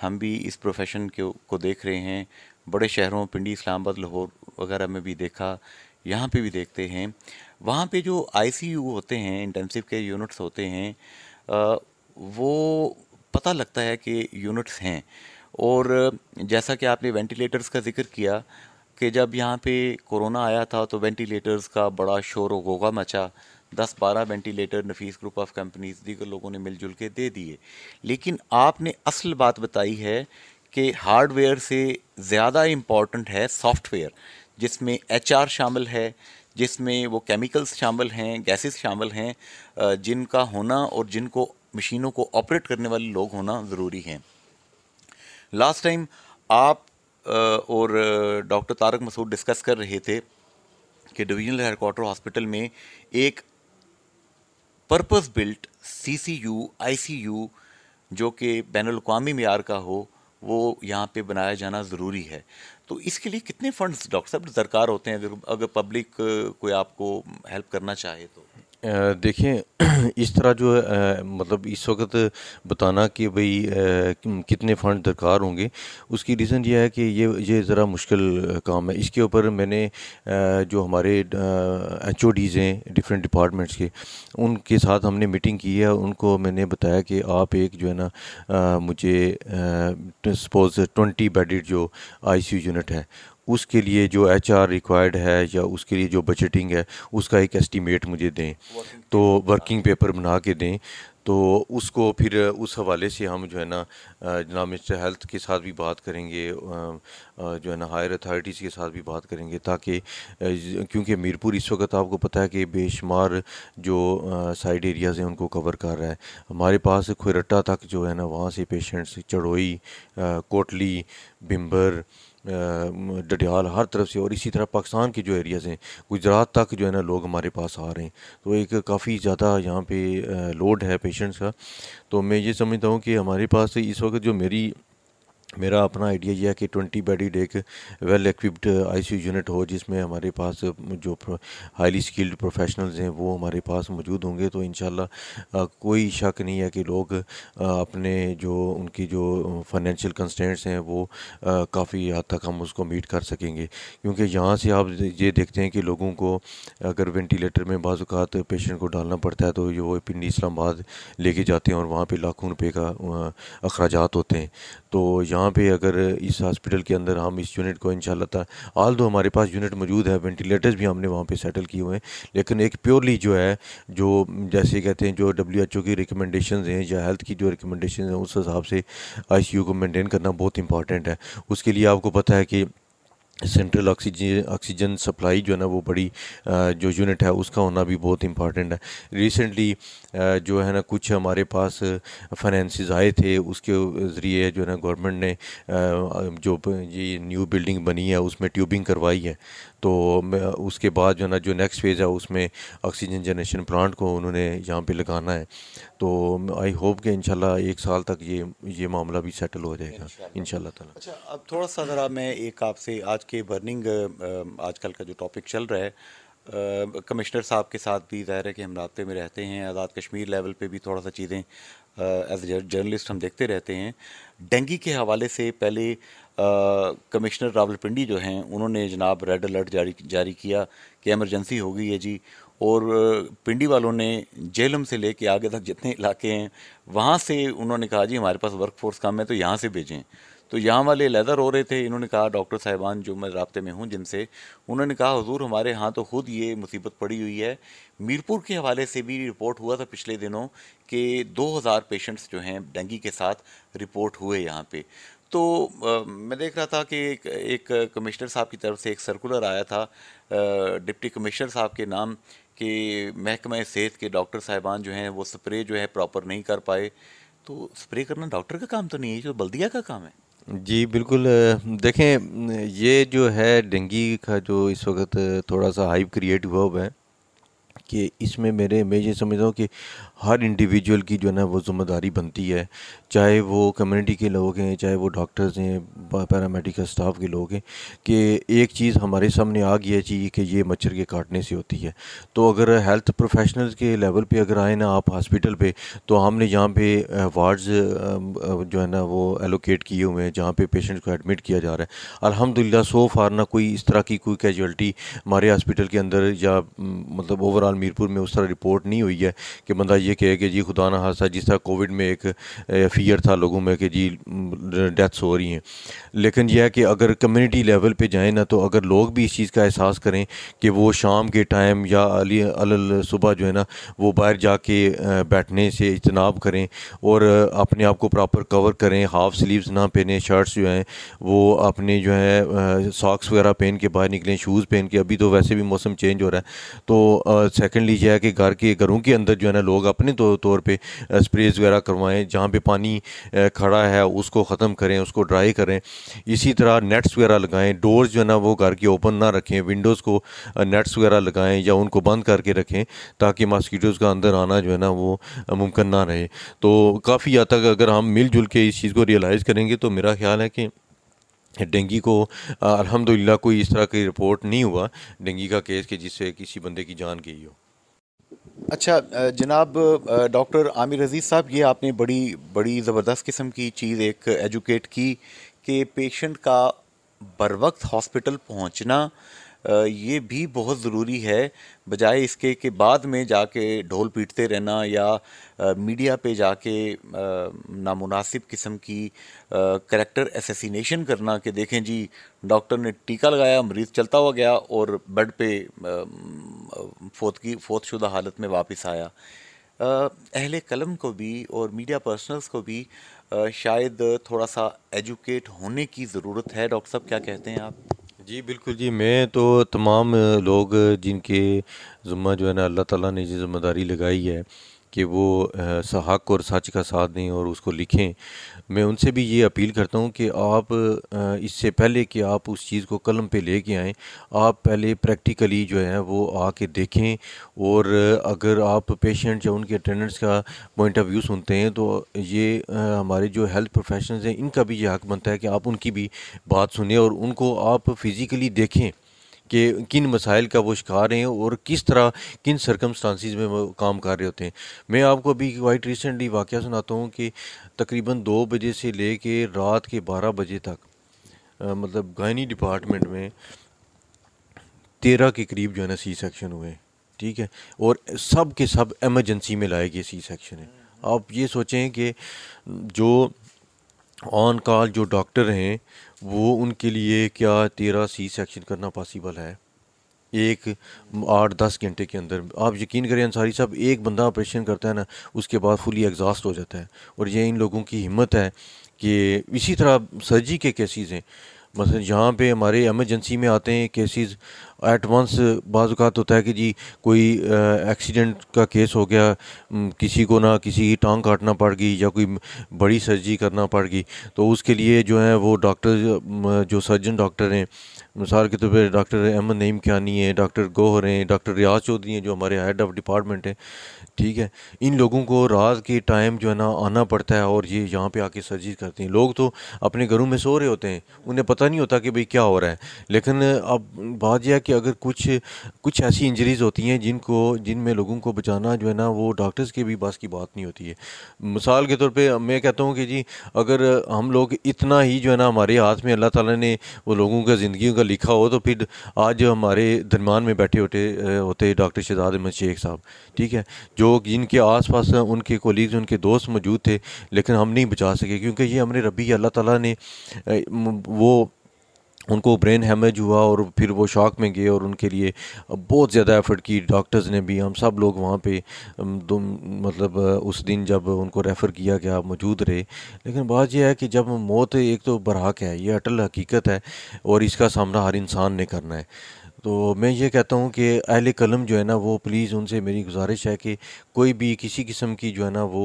हम भी इस प्रोफेशन को देख रहे हैं बड़े शहरों पिंडी इस्लामाबाद लाहौर वगैरह में भी देखा यहाँ पे भी देखते हैं वहाँ पे जो आईसीयू होते हैं इंटेंसिव केयर यूनिट्स होते हैं वो पता लगता है कि यूनिट्स हैं और जैसा कि आपने वेंटिलेटर्स का जिक्र किया कि जब यहाँ पे कोरोना आया था तो वेंटिलेटर्स का बड़ा शोर गोगा मचा दस बारह ventilator Nafees group of companies दीगर लोगों ने मिलजुल के दे दिए लेकिन आपने असल बात बताई है कि हार्डवेयर से ज़्यादा इम्पॉर्टेंट है सॉफ्टवेयर जिसमें एच शामिल है जिसमें वो केमिकल्स शामिल हैं गैसेस शामिल हैं जिनका होना और जिनको मशीनों को ऑपरेट करने वाले लोग होना ज़रूरी है लास्ट टाइम आप और डॉक्टर तारक मसूद डिस्कस कर रहे थे कि डिवीजनल हेडक्वार्टर हॉस्पिटल में एक purpose built C C U I C U जो कि बैन अवी मैार का हो वो यहाँ पे बनाया जाना ज़रूरी है तो इसके लिए कितने फंड्स डॉक्टर साहब दरकार होते हैं अगर अगर पब्लिक कोई आपको हेल्प करना चाहे तो देखें इस तरह जो है मतलब इस वक्त बताना कि भई कितने फ़ंड दरकार होंगे उसकी रीज़न यह है कि ये ये ज़रा मुश्किल काम है इसके ऊपर मैंने जो हमारे एच ओ डीज़ हैं डिफरेंट डिपार्टमेंट्स के उनके साथ हमने मीटिंग की है उनको मैंने बताया कि आप एक जो है ना मुझे सपोज़ ट्वेंटी बेडेड जो आई सी यूनिट है उसके लिए जो एच आर रिक्वायर्ड है या उसके लिए जो बजटिंग है उसका एक एस्टिमेट मुझे दें तो वर्किंग पेपर बना के दें तो उसको फिर उस हवाले से हम जो है ना जना मिस्टर हेल्थ के साथ भी बात करेंगे जो है ना हायर अथॉरिटीज़ के साथ भी बात करेंगे ताकि क्योंकि मीरपुर इस वक्त आपको पता है कि बेशुमार जो साइड एरियाज़ हैं उनको कवर कर रहा है हमारे पास खुरट्टा तक जो है ना वहाँ से पेशेंट्स चढ़ोई कोटली भिम्बर डडियाल हर तरफ से और इसी तरह पाकिस्तान के जो एरियाज़ हैं गुजरात तक जो है ना लोग हमारे पास आ रहे हैं तो एक काफ़ी ज़्यादा यहाँ पे लोड है पेशेंट्स का तो मैं ये समझता हूँ कि हमारे पास इस वक्त जो मेरी मेरा अपना आइडिया यह है कि ट्वेंटी बेडेड एक वेल इक्विप्ड आईसीयू यूनिट हो जिसमें हमारे पास uh, जो हाईली स्किल्ड प्रोफेशनल्स हैं वो हमारे पास मौजूद होंगे तो इन uh, कोई शक नहीं है कि लोग uh, अपने जो उनकी जो फाइनेंशियल कंस्टेंट्स हैं वो काफ़ी हद तक हम उसको मीट कर सकेंगे क्योंकि यहाँ से आप ये देखते हैं कि लोगों को अगर वेंटिलेटर में बाज़ात पेशेंट को डालना पड़ता है तो जो पिंडी इस्लामाबाद लेके जाते हैं और वहाँ पर लाखों रुपये का अखराज होते हैं तो यहाँ यहाँ पे अगर इस हॉस्पिटल के अंदर हम इस यूनिट को इन आल दो हमारे पास यूनिट मौजूद है वेंटिलेटर्स भी हमने वहाँ पे सेटल किए हुए हैं लेकिन एक प्योरली जो है जो जैसे कहते हैं जो डब्ल्यू एच ओ की रिकमेंडेशन हैं या हेल्थ की जो रिकमेंडेशन हैं उस हिसाब से आई सी यू को मेनटेन करना बहुत इंपॉर्टेंट है उसके लिए आपको पता है कि सेंट्रल ऑक्सीजन ऑक्सीजन सप्लाई जो है ना वो बड़ी जो यूनिट है उसका होना भी बहुत इंपॉर्टेंट है रिसेंटली जो है ना कुछ हमारे पास फाइनेंसिस आए थे उसके ज़रिए जो है ना गवर्नमेंट ने जो ये न्यू बिल्डिंग बनी है उसमें ट्यूबिंग करवाई है तो उसके बाद जो है ना जो नेक्स्ट फेज़ है उसमें ऑक्सीजन जनरेशन प्लांट को उन्होंने यहाँ पे लगाना है तो आई होप कि इंशाल्लाह एक साल तक ये ये मामला भी सेटल हो जाएगा इंशाल्लाह ताला अच्छा अब थोड़ा सा ज़रा मैं एक आपसे आज के बर्निंग आजकल का जो टॉपिक चल रहा है कमिश्नर साहब के साथ भी ज़ाहिर है कि हम रबते में रहते हैं आज़ाद कश्मीर लेवल पे भी थोड़ा सा चीज़ें एज ए जर्नलिस्ट हम देखते रहते हैं डेंगी के हवाले से पहले कमिश्नर कमिश्नर रावलपिंडी जो हैं उन्होंने जनाब रेड अलर्ट जारी जारी किया कि एमरजेंसी हो गई है जी और पिंडी वालों ने जेलम से लेके आगे तक जितने इलाके हैं वहाँ से उन्होंने कहा जी हमारे पास वर्क फोर्स कम है तो यहाँ से भेजें तो यहाँ वाले लेदर हो रहे थे इन्होंने कहा डॉक्टर साहिबान जो मैं रबते में हूँ जिनसे उन्होंने कहा हजूर हमारे यहाँ तो ख़ुद ये मुसीबत पड़ी हुई है मीरपुर के हवाले से भी रिपोर्ट हुआ था पिछले दिनों दो 2000 पेशेंट्स जो हैं डेंगी के साथ रिपोर्ट हुए यहाँ पे तो आ, मैं देख रहा था कि एक, एक कमिश्नर साहब की तरफ से एक सर्कुलर आया था डिप्टी कमिश्नर साहब के नाम कि महकमा सेहत के डॉक्टर साहिबान जो हैं वो स्प्रे जो है प्रॉपर नहीं कर पाए तो स्प्रे करना डॉक्टर का काम तो नहीं है जो तो बल्दिया का काम है जी बिल्कुल देखें ये जो है डेंगी का जो इस वक्त थोड़ा सा हाइप क्रिएट हुआ हुआ है कि इसमें मेरे मैं ये समझता हूँ कि हर इंडिविजुअल की जो है ना वो ज़िम्मेदारी बनती है चाहे वो कम्युनिटी के लोग हैं चाहे वो डॉक्टर्स हैं पैरामेडिकल स्टाफ के लोग हैं कि एक चीज़ हमारे सामने आ गई है जी कि ये मच्छर के काटने से होती है तो अगर हेल्थ प्रोफेशनल्स के लेवल पे अगर आए ना आप हॉस्पिटल पे तो हमने यहाँ पे वार्ड्स जो है ना वो एलोकेट किए हुए हैं जहाँ पे पेशेंट को एडमिट किया जा रहा है अलहमदिल्ला सो फार ना कोई इस तरह की कोई कैजुअल्टी हमारे हॉस्पिटल के अंदर या मतलब ओवरऑल मीरपुर में उस तरह रिपोर्ट नहीं हुई है कि बंदा ये कहे कि जी खुदा ना हादसा जिस तरह कोविड में एक फियर था लोगों में कि जी डेथ्स हो रही हैं लेकिन यह है कि अगर कम्युनिटी लेवल पे जाएँ ना तो अगर लोग भी इस चीज़ का एहसास करें कि वो शाम के टाइम या अली अल सुबह जो है ना वो बाहर जाके बैठने से इजनाब करें और अपने आप को प्रॉपर कवर करें हाफ़ स्लीव्स ना पहने शर्ट्स जो हैं वो अपने जो है सॉक्स वगैरह पहन के बाहर निकलें शूज़ पहन के अभी तो वैसे भी मौसम चेंज हो रहा है तो सेकेंडली यह है कि घर के घरों के अंदर जो है ना लोग अपने तो, तौर तो, पर स्प्रेज वगैरह करवाएँ जहाँ पर पानी खड़ा है उसको ख़त्म करें उसको ड्राई करें इसी तरह नेट्स वगैरह लगाएं डोर्स जो है ना वो घर के ओपन ना रखें विंडोज़ को नेट्स वगैरह लगाएं या उनको बंद करके रखें ताकि मॉस्कीटोज़ का अंदर आना जो है ना वो मुमकिन ना रहे तो काफ़ी हद तक अगर हम मिलजुल के इस चीज़ को रियलाइज़ करेंगे तो मेरा ख्याल है कि डेंगू को अल्हम्दुलिल्लाह कोई इस तरह की रिपोर्ट नहीं हुआ डेंगू का केस कि के जिससे किसी बंदे की जान गई हो अच्छा जनाब डॉक्टर आमिर अजीज़ साहब ये आपने बड़ी बड़ी ज़बरदस्त किस्म की चीज़ एक एजुकेट की कि पेशेंट का बर वक्त हॉस्पिटल पहुंचना ये भी बहुत ज़रूरी है बजाय इसके के बाद में जाके ढोल पीटते रहना या मीडिया पे जाके नामुनासिब किस्म की करैक्टर एसेसिनेशन करना कि देखें जी डॉक्टर ने टीका लगाया मरीज़ चलता हुआ गया और बेड पे फोत की फोतशुदा हालत में वापस आया अहल कलम को भी और मीडिया पर्सनल्स को भी शायद थोड़ा सा एजुकेट होने की ज़रूरत है डॉक्टर साहब क्या कहते हैं आप जी बिल्कुल जी मैं तो तमाम लोग जिनके ज़ुम्मा जो है ना अल्लाह ताला ने जो जिम्मेदारी लगाई है कि वो हक और सच का साथ दें और उसको लिखें मैं उनसे भी ये अपील करता हूँ कि आप इससे पहले कि आप उस चीज़ को कलम पे लेके आएँ आप पहले प्रैक्टिकली जो है वो आके देखें और अगर आप पेशेंट या उनके अटेंडेंट्स का पॉइंट ऑफ व्यू सुनते हैं तो ये हमारे जो हेल्थ प्रोफेशनल्स हैं इनका भी ये हक बनता है कि आप उनकी भी बात सुने और उनको आप फ़िज़िकली देखें कि किन मसाइल का वो शिकार हैं और किस तरह किन सरकमस्टांसिस में वो काम कर रहे होते हैं मैं आपको अभी क्वाइट रिसेंटली वाक़ सुनाता हूँ कि तकरीबन दो बजे से ले कर रात के बारह बजे तक आ, मतलब गायनी डिपार्टमेंट में तेरह के करीब जो है ना सी सेक्शन हुए ठीक है और सब के सब एमरजेंसी में लाए गए सी सेक्शन है आप ये सोचें कि जो ऑन कॉल जो डॉक्टर हैं वो उनके लिए क्या तेरह सी सेक्शन करना पॉसिबल है एक आठ दस घंटे के अंदर आप यकीन करें अंसारी साहब एक बंदा ऑपरेशन करता है ना उसके बाद फुली एग्जॉस्ट हो जाता है और ये इन लोगों की हिम्मत है कि इसी तरह सर्जी के केसेस हैं मतलब जहाँ पे हमारे एमरजेंसी में आते हैं केसेस एट वंस बाज़ात होता है कि जी कोई एक्सीडेंट का केस हो गया किसी को ना किसी की टांग काटना पड़ गई या कोई बड़ी सर्जरी करना पड़ गई तो उसके लिए जो है वो डॉक्टर जो सर्जन डॉक्टर हैं मिसाल के तौर पर डॉक्टर अहमद नईम क्यानी है डॉक्टर गोहर हैं डॉक्टर रियाज चौधरी हैं जो हमारे हेड ऑफ़ डिपार्टमेंट हैं ठीक है इन लोगों को रात के टाइम जो है ना आना पड़ता है और ये यहाँ पे आके सर्जरी करते हैं लोग तो अपने घरों में सो रहे होते हैं उन्हें पता नहीं होता कि भाई क्या हो रहा है लेकिन अब बात यह है कि अगर कुछ कुछ ऐसी इंजरीज़ होती हैं जिनको जिनमें लोगों को बचाना जो है ना वो डॉक्टर्स के भी बस की बात नहीं होती है मिसाल के तौर पर मैं कहता हूँ कि जी अगर हम लोग इतना ही जो है ना हमारे हाथ में अल्लाह ताली ने वो लोगों का ज़िंदगी का लिखा हो तो फिर आज हमारे दरमान में बैठे होते होते डॉक्टर शहजाद अहमद शेख साहब ठीक है जो जो जिनके आस पास उनके कोलीग्स उनके दोस्त मौजूद थे लेकिन हम नहीं बचा सके क्योंकि ये हमने रबी अल्लाह ताला ने वो उनको ब्रेन हैमेज हुआ और फिर वो शॉक में गए और उनके लिए बहुत ज़्यादा एफर्ट की डॉक्टर्स ने भी हम सब लोग वहाँ पे मतलब उस दिन जब उनको रेफ़र किया गया मौजूद रहे लेकिन बात यह है कि जब मौत एक तो बरहक है ये अटल हकीकत है और इसका सामना हर इंसान ने करना है तो मैं ये कहता हूँ कि अहल कलम जो है ना वो प्लीज़ उनसे मेरी गुजारिश है कि कोई भी किसी किस्म की जो है ना वो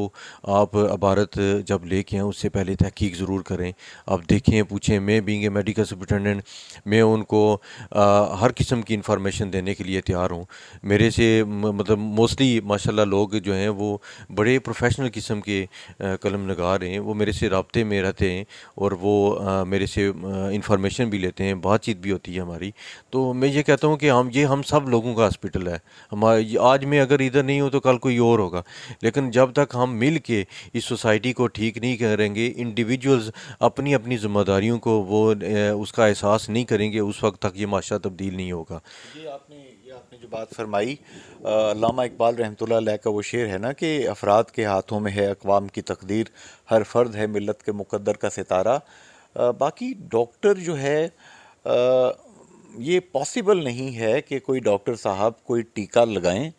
आप अबारत जब लेके आएँ उससे पहले तहकीक ज़रूर करें आप देखें पूछें मैं बींग मेडिकल सुपरिटेंडेंट मैं उनको आ, हर किस्म की इंफॉर्मेशन देने के लिए तैयार हूँ मेरे से मतलब मोस्टली माशाल्लाह लोग जो हैं वो बड़े प्रोफेशनल किस्म के आ, कलम लगा रहे हैं वो मेरे से रबते में रहते हैं और वो आ, मेरे से इंफॉर्मेशन भी लेते हैं बातचीत भी होती है हमारी तो मैं ये कहता हूँ कि हम ये हम सब लोगों का हॉस्पिटल है हमारे आज मैं अगर इधर नहीं हूँ तो कल कोई और होगा लेकिन जब तक हम मिल के इस सोसाइटी को ठीक नहीं करेंगे इंडिविजुअल्स अपनी अपनी जिम्मेदारियों को वो उसका एहसास नहीं करेंगे उस वक्त तक ये माशा तब्दील नहीं होगा ये आपने ये आपने जो बात फरमाई लामा इकबाल रहमतुल्लाह का वो शेर है ना कि अफराद के हाथों में है अकवाम की तकदीर हर फ़र्द है मिलत के मुकद्दर का सितारा बाकी डॉक्टर जो है ये पॉसिबल नहीं है कि कोई डॉक्टर साहब कोई टीका लगाएं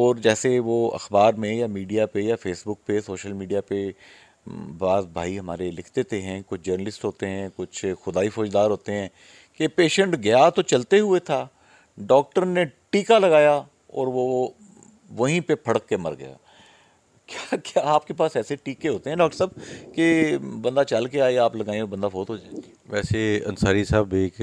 और जैसे वो अखबार में या मीडिया पे या फेसबुक पे सोशल मीडिया पे बाज भाई हमारे लिख देते हैं कुछ जर्नलिस्ट होते हैं कुछ खुदाई फौजदार होते हैं कि पेशेंट गया तो चलते हुए था डॉक्टर ने टीका लगाया और वो वहीं पे फड़क के मर गया क्या क्या आपके पास ऐसे टीके होते हैं डॉक्टर साहब कि बंदा चल के आए आप लगाएं और बंदा फोत हो जाए वैसे अंसारी साहब एक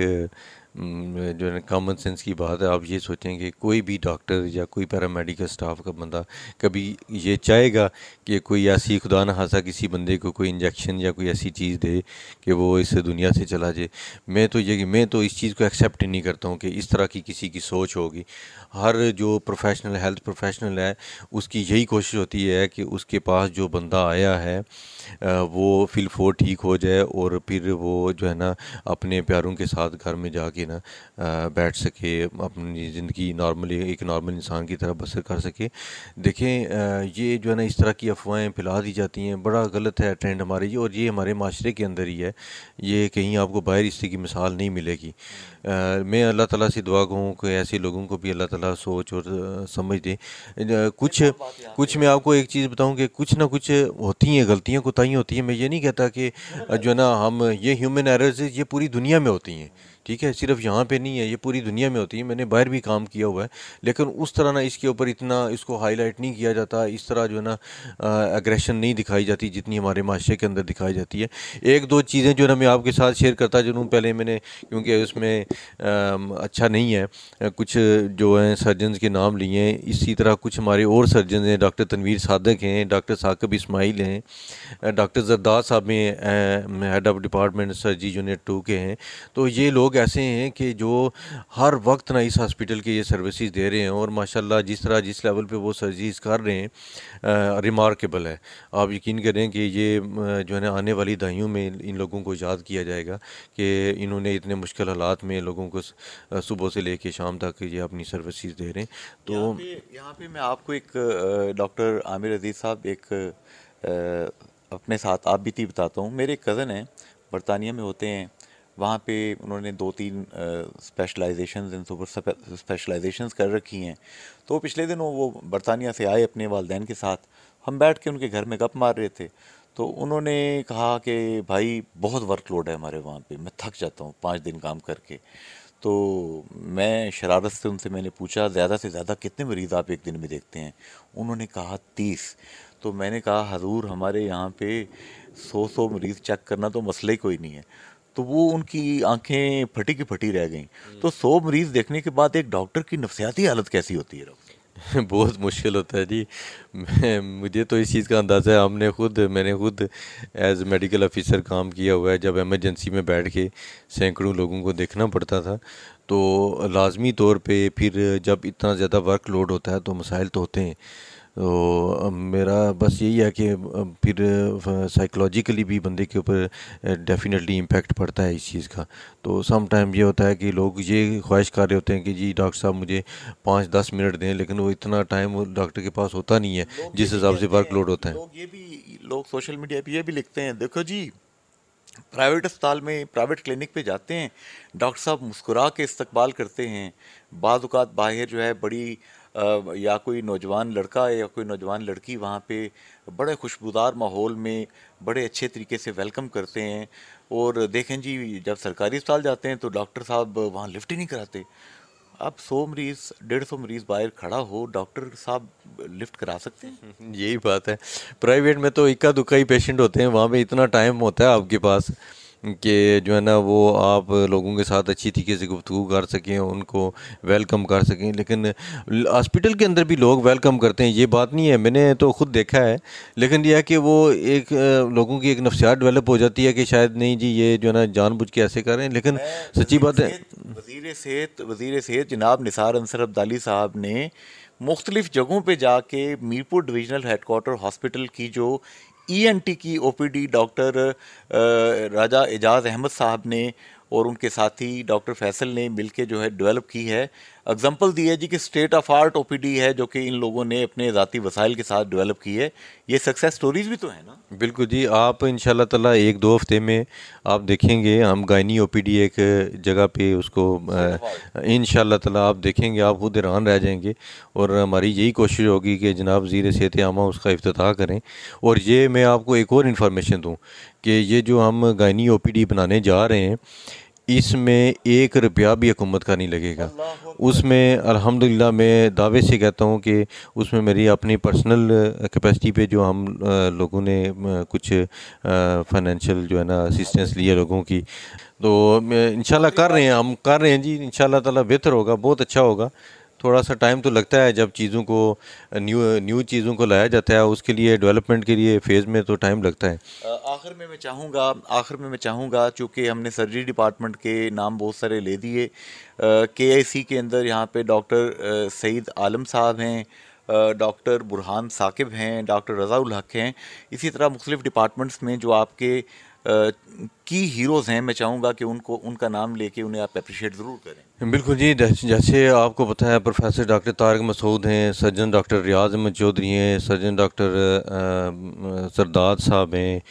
हम्म, जो है कॉमन सेंस की बात है आप ये सोचें कि कोई भी डॉक्टर या कोई पैरामेडिकल स्टाफ का बंदा कभी ये चाहेगा कि कोई ऐसी खुदा न किसी बंदे को कोई इंजेक्शन या कोई ऐसी चीज़ दे कि वो इस दुनिया से चला जाए मैं तो ये मैं तो इस चीज़ को एक्सेप्ट ही नहीं करता हूँ कि इस तरह की किसी की सोच होगी हर जो प्रोफेशनल हेल्थ प्रोफेशनल है उसकी यही कोशिश होती है कि उसके पास जो बंदा आया है वो फिलफोर ठीक हो जाए और फिर वो जो है ना अपने प्यारों के साथ घर में जाके सके ना बैठ सके अपनी ज़िंदगी नॉर्मली एक नॉर्मल इंसान की तरह बसर कर सके देखें ये जो है ना इस तरह की अफवाहें फैला दी जाती हैं बड़ा गलत है ट्रेंड हमारे ये और ये हमारे माशरे के अंदर ही है ये कहीं आपको बाहर इस की मिसाल नहीं मिलेगी मैं अल्लाह तला से दुआ कहूँ कि ऐसे लोगों को भी अल्लाह तला सोच और समझ दें कुछ कुछ मैं आपको एक चीज़ बताऊँ कि कुछ ना कुछ होती हैं गलतियाँ कोताही होती हैं मैं ये नहीं कहता कि जो है ना हम ये ह्यूमन एरर्स ये पूरी दुनिया में होती हैं ठीक है सिर्फ यहाँ पे नहीं है ये पूरी दुनिया में होती है मैंने बाहर भी काम किया हुआ है लेकिन उस तरह ना इसके ऊपर इतना इसको हाईलाइट नहीं किया जाता इस तरह जो है ना एग्रेशन नहीं दिखाई जाती जितनी हमारे माशरे के अंदर दिखाई जाती है एक दो चीज़ें जो है ना मैं आपके साथ शेयर करता जिनूँ पहले मैंने क्योंकि उसमें अच्छा नहीं है कुछ जो है सर्जन के नाम लिए हैं इसी तरह कुछ हमारे और सर्जन हैं डॉक्टर तनवीर सादक हैं डॉक्टर साकब इसमाइल हैं डॉक्टर जरदार साहब में head of department surgery unit two के हैं तो ये लोग लोग ऐसे हैं कि जो हर वक्त ना इस हॉस्पिटल के ये सर्विसेज दे रहे हैं और माशाल्लाह जिस तरह जिस लेवल पे वो सर्जीज कर रहे हैं रिमार्केबल है आप यकीन करें कि ये जो है ना आने वाली दहाइयों में इन लोगों को याद किया जाएगा कि इन्होंने इतने मुश्किल हालात में लोगों को सुबह से ले शाम तक ये अपनी सर्विस दे रहे हैं तो यहाँ पर मैं आपको एक डॉक्टर आमिर अजीज़ साहब एक अपने साथ आप भी थी बताता हूँ मेरे कज़न हैं बरतानिया में होते हैं वहाँ पे उन्होंने दो तीन स्पेशलाइजेशन इन सुपर स्पेशलाइजेशन कर रखी हैं तो पिछले दिनों वो बरतानिया से आए अपने वालदेन के साथ हम बैठ के उनके घर में गप मार रहे थे तो उन्होंने कहा कि भाई बहुत वर्कलोड है हमारे वहाँ पे मैं थक जाता हूँ पाँच दिन काम करके तो मैं शरारत से उनसे मैंने पूछा ज़्यादा से ज़्यादा कितने मरीज़ आप एक दिन में देखते हैं उन्होंने कहा तीस तो मैंने कहा हजूर हमारे यहाँ पे सौ सौ मरीज़ चेक करना तो मसला ही कोई नहीं है तो वो उनकी आंखें फटी की फटी रह गई हम्म। तो सौ मरीज देखने के बाद एक डॉक्टर की नफसियाती हालत कैसी होती है डॉक्टर बहुत मुश्किल होता है जी मुझे तो इस चीज़ का अंदाज़ा है हमने खुद मैंने खुद एज मेडिकल ऑफिसर काम किया हुआ है जब एमरजेंसी में बैठ के सैकड़ों लोगों को देखना पड़ता था तो लाजमी तौर पे फिर जब इतना ज़्यादा वर्क लोड होता है तो मसाइल तो होते हैं तो मेरा बस यही है कि फिर साइकोलॉजिकली भी बंदे के ऊपर डेफिनेटली इम्पैक्ट पड़ता है इस चीज़ का तो सम टाइम ये होता है कि लोग ये ख्वाहिश कर रहे होते हैं कि जी डॉक्टर साहब मुझे पाँच दस मिनट दें लेकिन वो इतना टाइम डॉक्टर के पास होता नहीं है जिस हिसाब से वर्कलोड होता है लोग ये भी लोग सोशल मीडिया पर ये भी लिखते हैं देखो जी प्राइवेट अस्पताल में प्राइवेट क्लिनिक पे जाते हैं डॉक्टर साहब मुस्कुरा के इस्तकबाल करते हैं बाद बाहर जो है बड़ी या कोई नौजवान लड़का या कोई नौजवान लड़की वहाँ पे बड़े खुशबूदार माहौल में बड़े अच्छे तरीके से वेलकम करते हैं और देखें जी जब सरकारी अस्पताल जाते हैं तो डॉक्टर साहब वहाँ लिफ्ट ही नहीं कराते अब सौ मरीज डेढ़ सौ मरीज बाहर खड़ा हो डॉक्टर साहब लिफ्ट करा सकते हैं यही बात है प्राइवेट में तो इक्का दुक्का ही पेशेंट होते हैं वहाँ पे इतना टाइम होता है आपके पास कि जो है ना वो आप लोगों के साथ अच्छी तरीके से गुफ्तु कर सकें उनको वेलकम कर सकें लेकिन हॉस्पिटल के अंदर भी लोग वेलकम करते हैं ये बात नहीं है मैंने तो ख़ुद देखा है लेकिन यह है कि वो एक लोगों की एक नफ्सियात डेवलप हो जाती है कि शायद नहीं जी ये जो है ना जानबूझ के ऐसे कर रहे हैं लेकिन सच्ची बात है वजीर सेहत वजीर सेहत जनाब निसार अंसर अब्दाली साहब ने मुख्तलिफ़ जगहों पर जाके मीरपुर डिवीजनल हेडकोार्टर हॉस्पिटल की जो ईएनटी e की ओपीडी डॉक्टर राजा एजाज अहमद साहब ने और उनके साथी डॉक्टर फैसल ने मिल जो है डेवलप की है एग्जांपल दी है जी कि स्टेट ऑफ आर्ट ओपीडी है जो कि इन लोगों ने अपने ज़ाती वसाइल के साथ डेवलप की है ये सक्सेस स्टोरीज भी तो है ना बिल्कुल जी आप इन ताला एक दो हफ्ते में आप देखेंगे हम गायनी ओ एक जगह पर उसको इन ताला आप देखेंगे आप खुद हैरान रह जाएंगे और हमारी यही कोशिश होगी कि जनाब जीर सेहत आमा उसका अफ्ताह करें और ये मैं आपको एक और इन्फॉर्मेशन दूँ कि ये जो हम गायनी ओ बनाने जा रहे हैं इसमें एक रुपया भी हुकूमत का नहीं लगेगा उसमें अल्हम्दुलिल्लाह मैं दावे से कहता हूँ कि उसमें मेरी अपनी पर्सनल कैपेसिटी पे जो हम लोगों ने कुछ फाइनेंशियल जो है ना असिस्टेंस लिया लोगों की तो इंशाल्लाह कर रहे हैं हम कर रहे हैं जी इंशाल्लाह ताला बेहतर होगा बहुत अच्छा होगा थोड़ा सा टाइम तो लगता है जब चीज़ों को न्यू न्यू चीज़ों को लाया जाता है उसके लिए डेवलपमेंट के लिए फेज़ में तो टाइम लगता है आखिर में मैं चाहूँगा आखिर में मैं चाहूँगा चूँकि हमने सर्जरी डिपार्टमेंट के नाम बहुत सारे ले दिए के आई सी के अंदर यहाँ पर डॉक्टर सईद आलम साहब हैं डॉक्टर बुरहान साकिब हैं डॉक्टर रज़ाउल हक हैं इसी तरह मुख्तलिफ़ डिपार्टमेंट्स में जो आपके की हीरोज़ हैं मैं चाहूँगा कि उनको उनका नाम लेके उन्हें आप अप्रिशिएट ज़रूर करें बिल्कुल जी जैसे आपको पता है प्रोफेसर डॉक्टर तारक मसूद हैं सर्जन डॉक्टर रियाज अहमद चौधरी हैं सर्जन डॉक्टर सरदार साहब हैं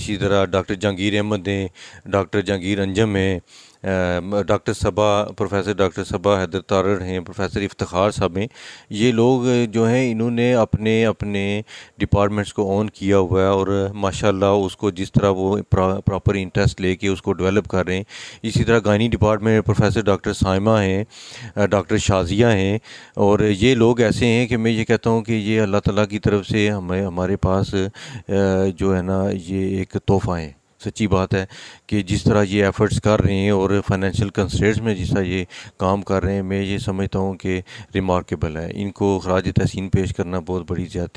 इसी तरह डॉक्टर जहांगीर अहमद हैं डॉक्टर जहांगीर अंजम हैं doctor Saba professor doctor Saba Haider तार हैं प्रोफेसर इफ्तार साहब हैं ये लोग जो हैं इन्होंने अपने अपने डिपार्टमेंट्स को ऑन किया हुआ है और माशाल्लाह उसको जिस तरह वो प्रॉपर इंटरेस्ट लेके उसको डेवलप कर रहे हैं इसी तरह gynae department professor doctor Saima हैं डॉक्टर शाजिया हैं और ये लोग ऐसे हैं कि मैं ये कहता हूँ कि ये अल्लाह तला की तरफ से हमें हमारे पास जो है ना ये एक तोहफ़ा है सच्ची बात है कि जिस तरह ये एफ़र्ट्स कर रहे हैं और फाइनेंशियल कंस्ट्रेंट्स में जिस तरह ये काम कर रहे हैं मैं ये समझता हूँ कि रिमार्केबल है इनको खराज तहसीन पेश करना बहुत बड़ी ज़्यादा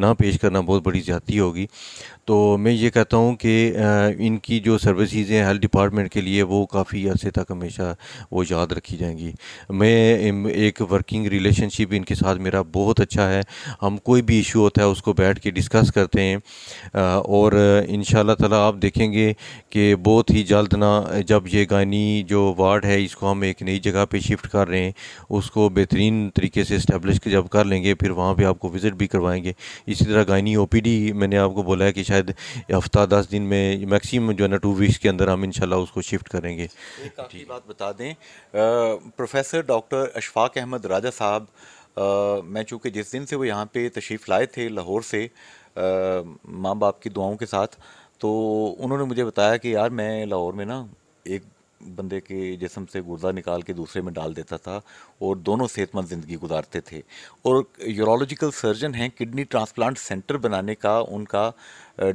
ना पेश करना बहुत बड़ी ज़्यादा होगी तो मैं ये कहता हूँ कि इनकी जो सर्विसेज हैं हेल्थ डिपार्टमेंट के लिए वो काफ़ी अरसे तक हमेशा वो याद रखी जाएंगी मैं एक वर्किंग रिलेशनशिप इनके साथ मेरा बहुत अच्छा है हम कोई भी इशू होता है उसको बैठ के डिस्कस करते हैं और इन ताला आप देखेंगे कि बहुत ही जल्द ना जब ये गानी जो वार्ड है इसको हम एक नई जगह पर शिफ्ट कर रहे हैं उसको बेहतरीन तरीके से इस्टेब्लिश जब कर लेंगे फिर वहाँ पर आपको विज़िट भी करवाएँगे इसी तरह गानी ओ मैंने आपको बोला है कि शायद हफ्ता दस दिन में मैक्सिमम जो है ना टू वीक्स के अंदर हम इंशाल्लाह उसको शिफ्ट करेंगे एक बात बता दें आ, प्रोफेसर डॉक्टर अशफाक अहमद राजा साहब मैं चूँकि जिस दिन से वो यहाँ पर तशरीफ़ लाए थे लाहौर से माँ बाप की दुआओं के साथ तो उन्होंने मुझे बताया कि यार मैं लाहौर में ना एक बंदे के जिसम से गुर्दा निकाल के दूसरे में डाल देता था और दोनों सेहतमंद ज़िंदगी गुजारते थे और यूरोलॉजिकल सर्जन हैं किडनी ट्रांसप्लांट सेंटर बनाने का उनका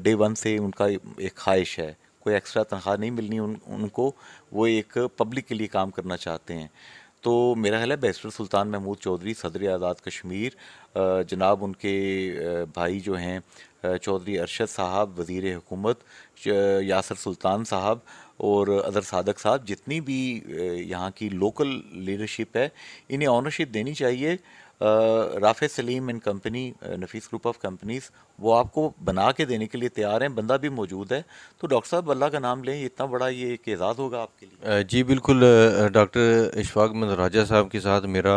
डे वन से उनका एक ख्वाहिश है कोई एक्स्ट्रा तनख्वाह नहीं मिलनी उन, उनको वो एक पब्लिक के लिए काम करना चाहते हैं तो मेरा ख्याल है बैरिस्टर सुल्तान महमूद चौधरी सदर आज़ाद कश्मीर जनाब उनके भाई जो हैं चौधरी अरशद साहब वज़ी हुकूमत यासर सुल्तान साहब और अदर सादक साहब जितनी भी यहाँ की लोकल लीडरशिप है इन्हें ऑनरशिप देनी चाहिए Rafay Saleem and company Nafees group of companies वो आपको बना के देने के लिए तैयार हैं बंदा भी मौजूद है तो डॉक्टर साहब अल्लाह का नाम लें इतना बड़ा ये एक एजाज़ होगा आपके लिए जी बिल्कुल डॉक्टर इशफाक राजा साहब के साथ मेरा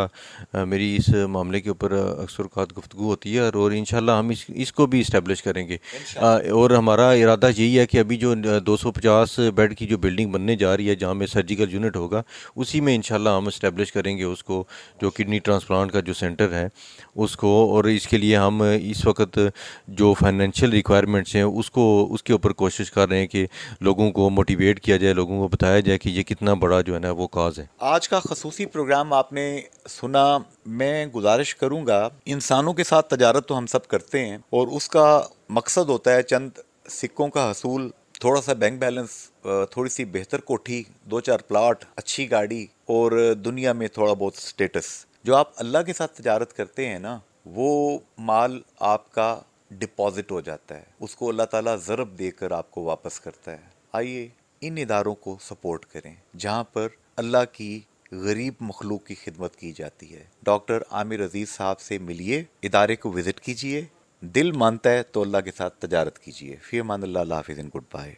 मेरी इस मामले के ऊपर अक्सर खात गुफ्तु होती है और इन हम इस, इसको भी इस्टेब्लिश करेंगे और हमारा इरादा यही है कि अभी जो दो सौ पचास बेड की जो बिल्डिंग बनने जा रही है जहाँ में सर्जिकल यूनिट होगा उसी में इन हम इस्टेब्लिश करेंगे उसको जो किडनी ट्रांसप्लांट का जो सेंटर सेंटर है उसको और इसके लिए हम इस वक्त जो फाइनेंशियल रिक्वायरमेंट्स हैं उसको उसके ऊपर कोशिश कर रहे हैं कि लोगों को मोटिवेट किया जाए लोगों को बताया जाए कि ये कितना बड़ा जो है ना वो काज है आज का खसूसी प्रोग्राम आपने सुना मैं गुजारिश करूँगा इंसानों के साथ तजारत तो हम सब करते हैं और उसका मकसद होता है चंद सिक्कों का हसूल थोड़ा सा बैंक बैलेंस थोड़ी सी बेहतर कोठी दो चार प्लाट अच्छी गाड़ी और दुनिया में थोड़ा बहुत स्टेटस जो आप अल्लाह के साथ तजारत करते हैं ना वो माल आपका डिपॉजिट हो जाता है उसको अल्लाह ताला ज़रब देकर आपको वापस करता है आइए इन इदारों को सपोर्ट करें जहाँ पर अल्लाह की गरीब मखलूक की खिदमत की जाती है डॉक्टर आमिर अजीज़ साहब से मिलिए इदारे को विज़िट कीजिए दिल मानता है तो अल्लाह के साथ तजारत कीजिए फिर मान अल्लाह हाफिज़ गुड बाय